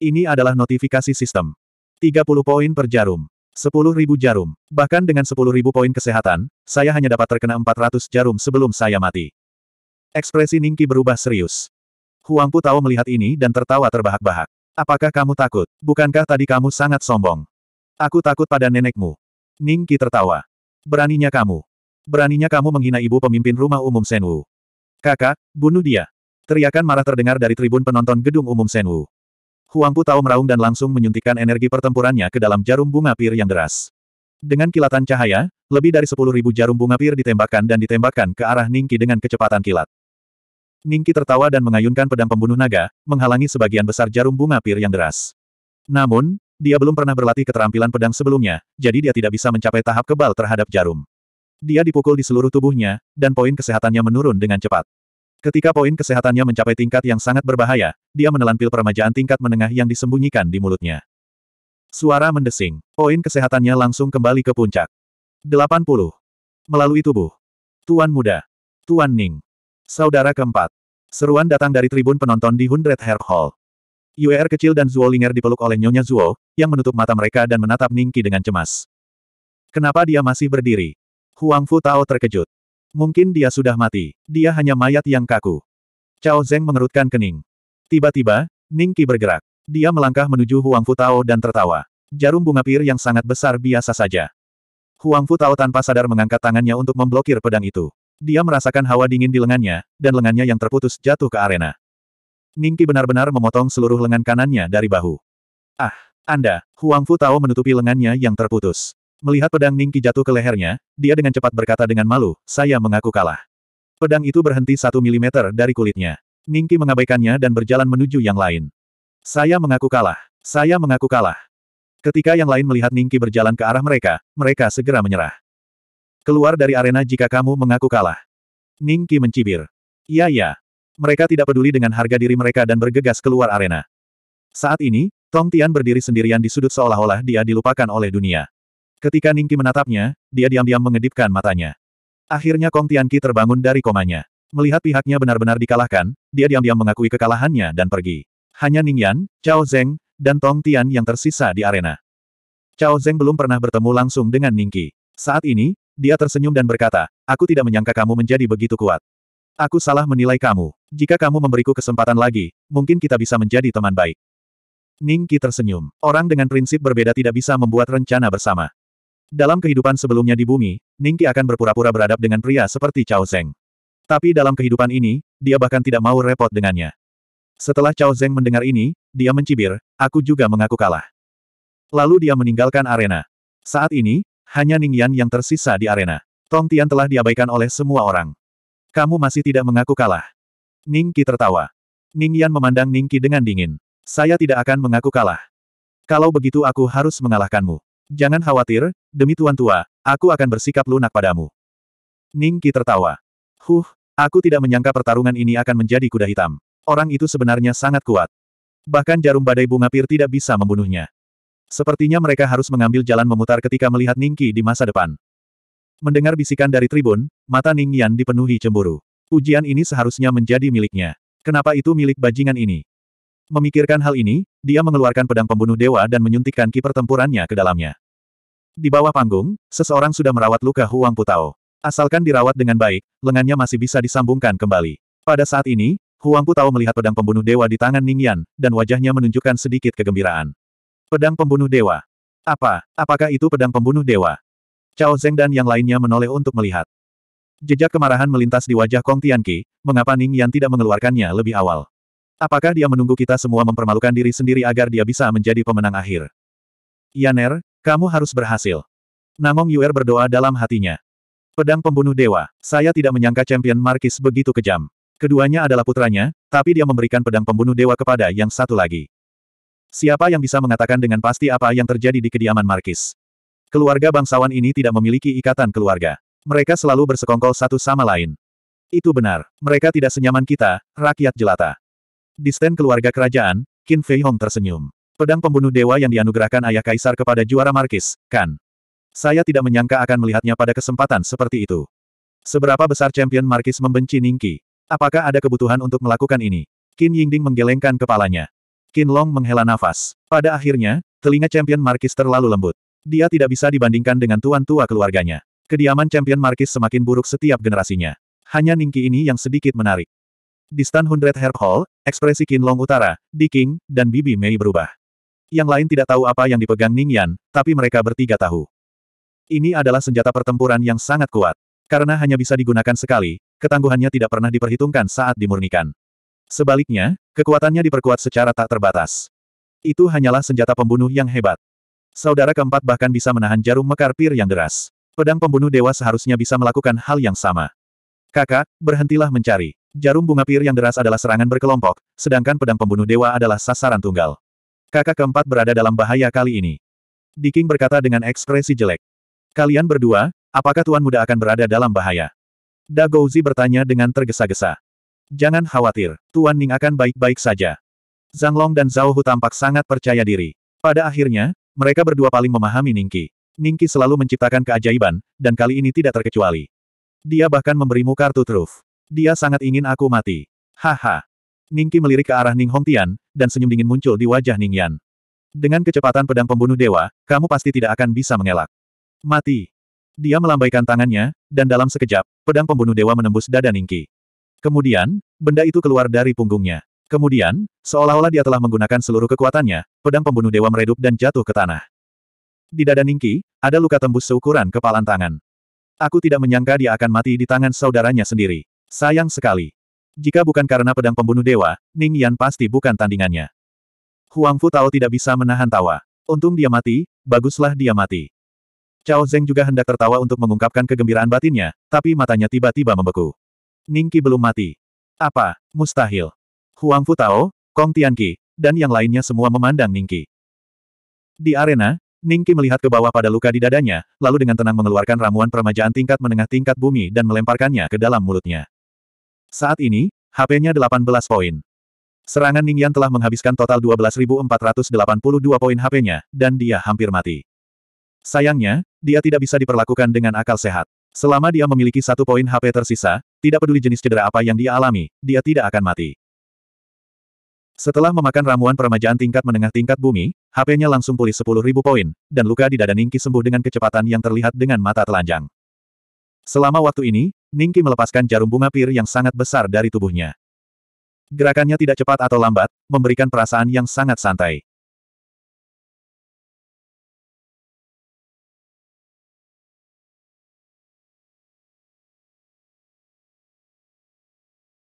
Ini adalah notifikasi sistem. 30 poin per jarum. 10.000 jarum. Bahkan dengan 10.000 poin kesehatan, saya hanya dapat terkena 400 jarum sebelum saya mati. Ekspresi Ningki berubah serius. Huang Pu Tao melihat ini dan tertawa terbahak-bahak. Apakah kamu takut? Bukankah tadi kamu sangat sombong? Aku takut pada nenekmu. Ningki tertawa. Beraninya kamu. Beraninya kamu menghina ibu pemimpin rumah umum Senwu. Kakak, bunuh dia. Teriakan marah terdengar dari tribun penonton gedung umum Senwu. Huang Pu tahu meraung dan langsung menyuntikkan energi pertempurannya ke dalam jarum bunga pir yang deras. Dengan kilatan cahaya, lebih dari sepuluh ribu jarum bunga pir ditembakkan dan ditembakkan ke arah Ningki dengan kecepatan kilat. Ningki tertawa dan mengayunkan pedang pembunuh naga, menghalangi sebagian besar jarum bunga pir yang deras. Namun, dia belum pernah berlatih keterampilan pedang sebelumnya, jadi dia tidak bisa mencapai tahap kebal terhadap jarum. Dia dipukul di seluruh tubuhnya, dan poin kesehatannya menurun dengan cepat. Ketika poin kesehatannya mencapai tingkat yang sangat berbahaya, dia menelan pil peremajaan tingkat menengah yang disembunyikan di mulutnya. Suara mendesing. Poin kesehatannya langsung kembali ke puncak. 80. Melalui tubuh. Tuan muda. Tuan Ning. Saudara keempat. Seruan datang dari tribun penonton di Hundred Hair Hall. Yuer kecil dan Zuo Linger dipeluk oleh Nyonya Zuo, yang menutup mata mereka dan menatap Ningki dengan cemas. Kenapa dia masih berdiri? Huang Fu Tao terkejut. Mungkin dia sudah mati. Dia hanya mayat yang kaku. Cao Zeng mengerutkan kening. Tiba-tiba, Ningki bergerak. Dia melangkah menuju Huang Fu Tao dan tertawa. Jarum bunga pir yang sangat besar biasa saja. Huang Fu Tao tanpa sadar mengangkat tangannya untuk memblokir pedang itu. Dia merasakan hawa dingin di lengannya, dan lengannya yang terputus jatuh ke arena. Ningki benar-benar memotong seluruh lengan kanannya dari bahu. Ah, Anda, Huang Fu Tao menutupi lengannya yang terputus. Melihat pedang Ningki jatuh ke lehernya, dia dengan cepat berkata dengan malu, saya mengaku kalah. Pedang itu berhenti satu milimeter dari kulitnya. Ningki mengabaikannya dan berjalan menuju yang lain. Saya mengaku kalah. Saya mengaku kalah. Ketika yang lain melihat Ningki berjalan ke arah mereka, mereka segera menyerah. Keluar dari arena jika kamu mengaku kalah. Ningki mencibir. Iya ya, ya. Mereka tidak peduli dengan harga diri mereka dan bergegas keluar arena. Saat ini, Tong Tian berdiri sendirian di sudut seolah-olah dia dilupakan oleh dunia. Ketika Ningki menatapnya, dia diam-diam mengedipkan matanya. Akhirnya Kong Tianqi terbangun dari komanya. Melihat pihaknya benar-benar dikalahkan, dia diam-diam mengakui kekalahannya dan pergi. Hanya Ning Yan, Cao Zeng, dan Tong Tian yang tersisa di arena. Cao Zeng belum pernah bertemu langsung dengan Ningki. Saat ini, dia tersenyum dan berkata, Aku tidak menyangka kamu menjadi begitu kuat. Aku salah menilai kamu. Jika kamu memberiku kesempatan lagi, mungkin kita bisa menjadi teman baik. Ning Qi tersenyum. Orang dengan prinsip berbeda tidak bisa membuat rencana bersama. Dalam kehidupan sebelumnya di bumi, Ning Qi akan berpura-pura beradab dengan pria seperti Chao Zeng. Tapi dalam kehidupan ini, dia bahkan tidak mau repot dengannya. Setelah Chao Zeng mendengar ini, dia mencibir, aku juga mengaku kalah. Lalu dia meninggalkan arena. Saat ini, hanya Ning Yan yang tersisa di arena. Tong Tian telah diabaikan oleh semua orang. Kamu masih tidak mengaku kalah. Ning Qi tertawa. Ning Yan memandang Ning Qi dengan dingin. Saya tidak akan mengaku kalah. Kalau begitu aku harus mengalahkanmu. Jangan khawatir, demi tuan tua, aku akan bersikap lunak padamu. Ning Qi tertawa. Huh, aku tidak menyangka pertarungan ini akan menjadi kuda hitam. Orang itu sebenarnya sangat kuat. Bahkan jarum badai bunga pir tidak bisa membunuhnya. Sepertinya mereka harus mengambil jalan memutar ketika melihat Ning Qi di masa depan. Mendengar bisikan dari tribun, mata Ning Yan dipenuhi cemburu. Ujian ini seharusnya menjadi miliknya. Kenapa itu milik bajingan ini? Memikirkan hal ini, dia mengeluarkan pedang pembunuh dewa dan menyuntikkan kiper pertempurannya ke dalamnya. Di bawah panggung, seseorang sudah merawat luka Huang Putao. Asalkan dirawat dengan baik, lengannya masih bisa disambungkan kembali. Pada saat ini, Huang Putao melihat pedang pembunuh dewa di tangan Ning Yan, dan wajahnya menunjukkan sedikit kegembiraan. Pedang pembunuh dewa. Apa, apakah itu pedang pembunuh dewa? Cao Zeng dan yang lainnya menoleh untuk melihat. Jejak kemarahan melintas di wajah Kong Tianqi, mengapa Ning Yan tidak mengeluarkannya lebih awal? Apakah dia menunggu kita semua mempermalukan diri sendiri agar dia bisa menjadi pemenang akhir? Yaner, kamu harus berhasil. Namong Yuer berdoa dalam hatinya. Pedang pembunuh dewa, saya tidak menyangka champion Markis begitu kejam. Keduanya adalah putranya, tapi dia memberikan pedang pembunuh dewa kepada yang satu lagi. Siapa yang bisa mengatakan dengan pasti apa yang terjadi di kediaman Markis? Keluarga bangsawan ini tidak memiliki ikatan keluarga. Mereka selalu bersekongkol satu sama lain. Itu benar. Mereka tidak senyaman kita, rakyat jelata. Di stand keluarga kerajaan, Qin Fei Hong tersenyum. Pedang pembunuh dewa yang dianugerahkan ayah kaisar kepada juara markis, kan? Saya tidak menyangka akan melihatnya pada kesempatan seperti itu. Seberapa besar champion markis membenci Ningki? Apakah ada kebutuhan untuk melakukan ini? Qin Yingding menggelengkan kepalanya. Qin Long menghela nafas. Pada akhirnya, telinga champion markis terlalu lembut. Dia tidak bisa dibandingkan dengan tuan tua keluarganya. Kediaman Champion Markis semakin buruk setiap generasinya. Hanya Ningki ini yang sedikit menarik. Di Stan Hundred Herb Hall, ekspresi Kinlong Utara, Di King, dan Bibi Mei berubah. Yang lain tidak tahu apa yang dipegang Ning Yan, tapi mereka bertiga tahu. Ini adalah senjata pertempuran yang sangat kuat. Karena hanya bisa digunakan sekali, ketangguhannya tidak pernah diperhitungkan saat dimurnikan. Sebaliknya, kekuatannya diperkuat secara tak terbatas. Itu hanyalah senjata pembunuh yang hebat. Saudara keempat bahkan bisa menahan jarum mekar pir yang deras. Pedang pembunuh dewa seharusnya bisa melakukan hal yang sama. Kakak, berhentilah mencari. Jarum bunga pir yang deras adalah serangan berkelompok, sedangkan pedang pembunuh dewa adalah sasaran tunggal. Kakak keempat berada dalam bahaya kali ini. Diking berkata dengan ekspresi jelek. Kalian berdua, apakah Tuan Muda akan berada dalam bahaya? Dagouzi bertanya dengan tergesa-gesa. Jangan khawatir, Tuan Ning akan baik-baik saja. Zhang Long dan Zhao Hu tampak sangat percaya diri. Pada akhirnya, mereka berdua paling memahami Ningqi. Ningki selalu menciptakan keajaiban, dan kali ini tidak terkecuali. Dia bahkan memberimu kartu truf. Dia sangat ingin aku mati. Haha. Ningki melirik ke arah Ning Hongtian, dan senyum dingin muncul di wajah Ning Yan. Dengan kecepatan pedang pembunuh dewa, kamu pasti tidak akan bisa mengelak. Mati. Dia melambaikan tangannya, dan dalam sekejap, pedang pembunuh dewa menembus dada Ningki. Kemudian, benda itu keluar dari punggungnya. Kemudian, seolah-olah dia telah menggunakan seluruh kekuatannya, pedang pembunuh dewa meredup dan jatuh ke tanah. Di dada Ningki, ada luka tembus seukuran kepalan tangan. Aku tidak menyangka dia akan mati di tangan saudaranya sendiri. Sayang sekali. Jika bukan karena pedang pembunuh dewa, Ning Yan pasti bukan tandingannya. Huang Fu Tao tidak bisa menahan tawa. Untung dia mati, baguslah dia mati. Cao Zeng juga hendak tertawa untuk mengungkapkan kegembiraan batinnya, tapi matanya tiba-tiba membeku. Ning Qi belum mati. Apa? Mustahil. Huang Fu Tao, Kong Tianqi, dan yang lainnya semua memandang Ning Qi. Di arena, Ningki melihat ke bawah pada luka di dadanya, lalu dengan tenang mengeluarkan ramuan permajaan tingkat menengah tingkat bumi dan melemparkannya ke dalam mulutnya. Saat ini, HP-nya 18 poin. Serangan Ningyan telah menghabiskan total 12.482 poin HP-nya, dan dia hampir mati. Sayangnya, dia tidak bisa diperlakukan dengan akal sehat. Selama dia memiliki satu poin HP tersisa, tidak peduli jenis cedera apa yang dia alami, dia tidak akan mati. Setelah memakan ramuan peremajaan tingkat menengah tingkat bumi, HP-nya langsung pulih sepuluh ribu poin, dan luka di dada Ningki sembuh dengan kecepatan yang terlihat dengan mata telanjang. Selama waktu ini, Ningki melepaskan jarum bunga pir yang sangat besar dari tubuhnya. Gerakannya tidak cepat atau lambat, memberikan perasaan yang sangat santai.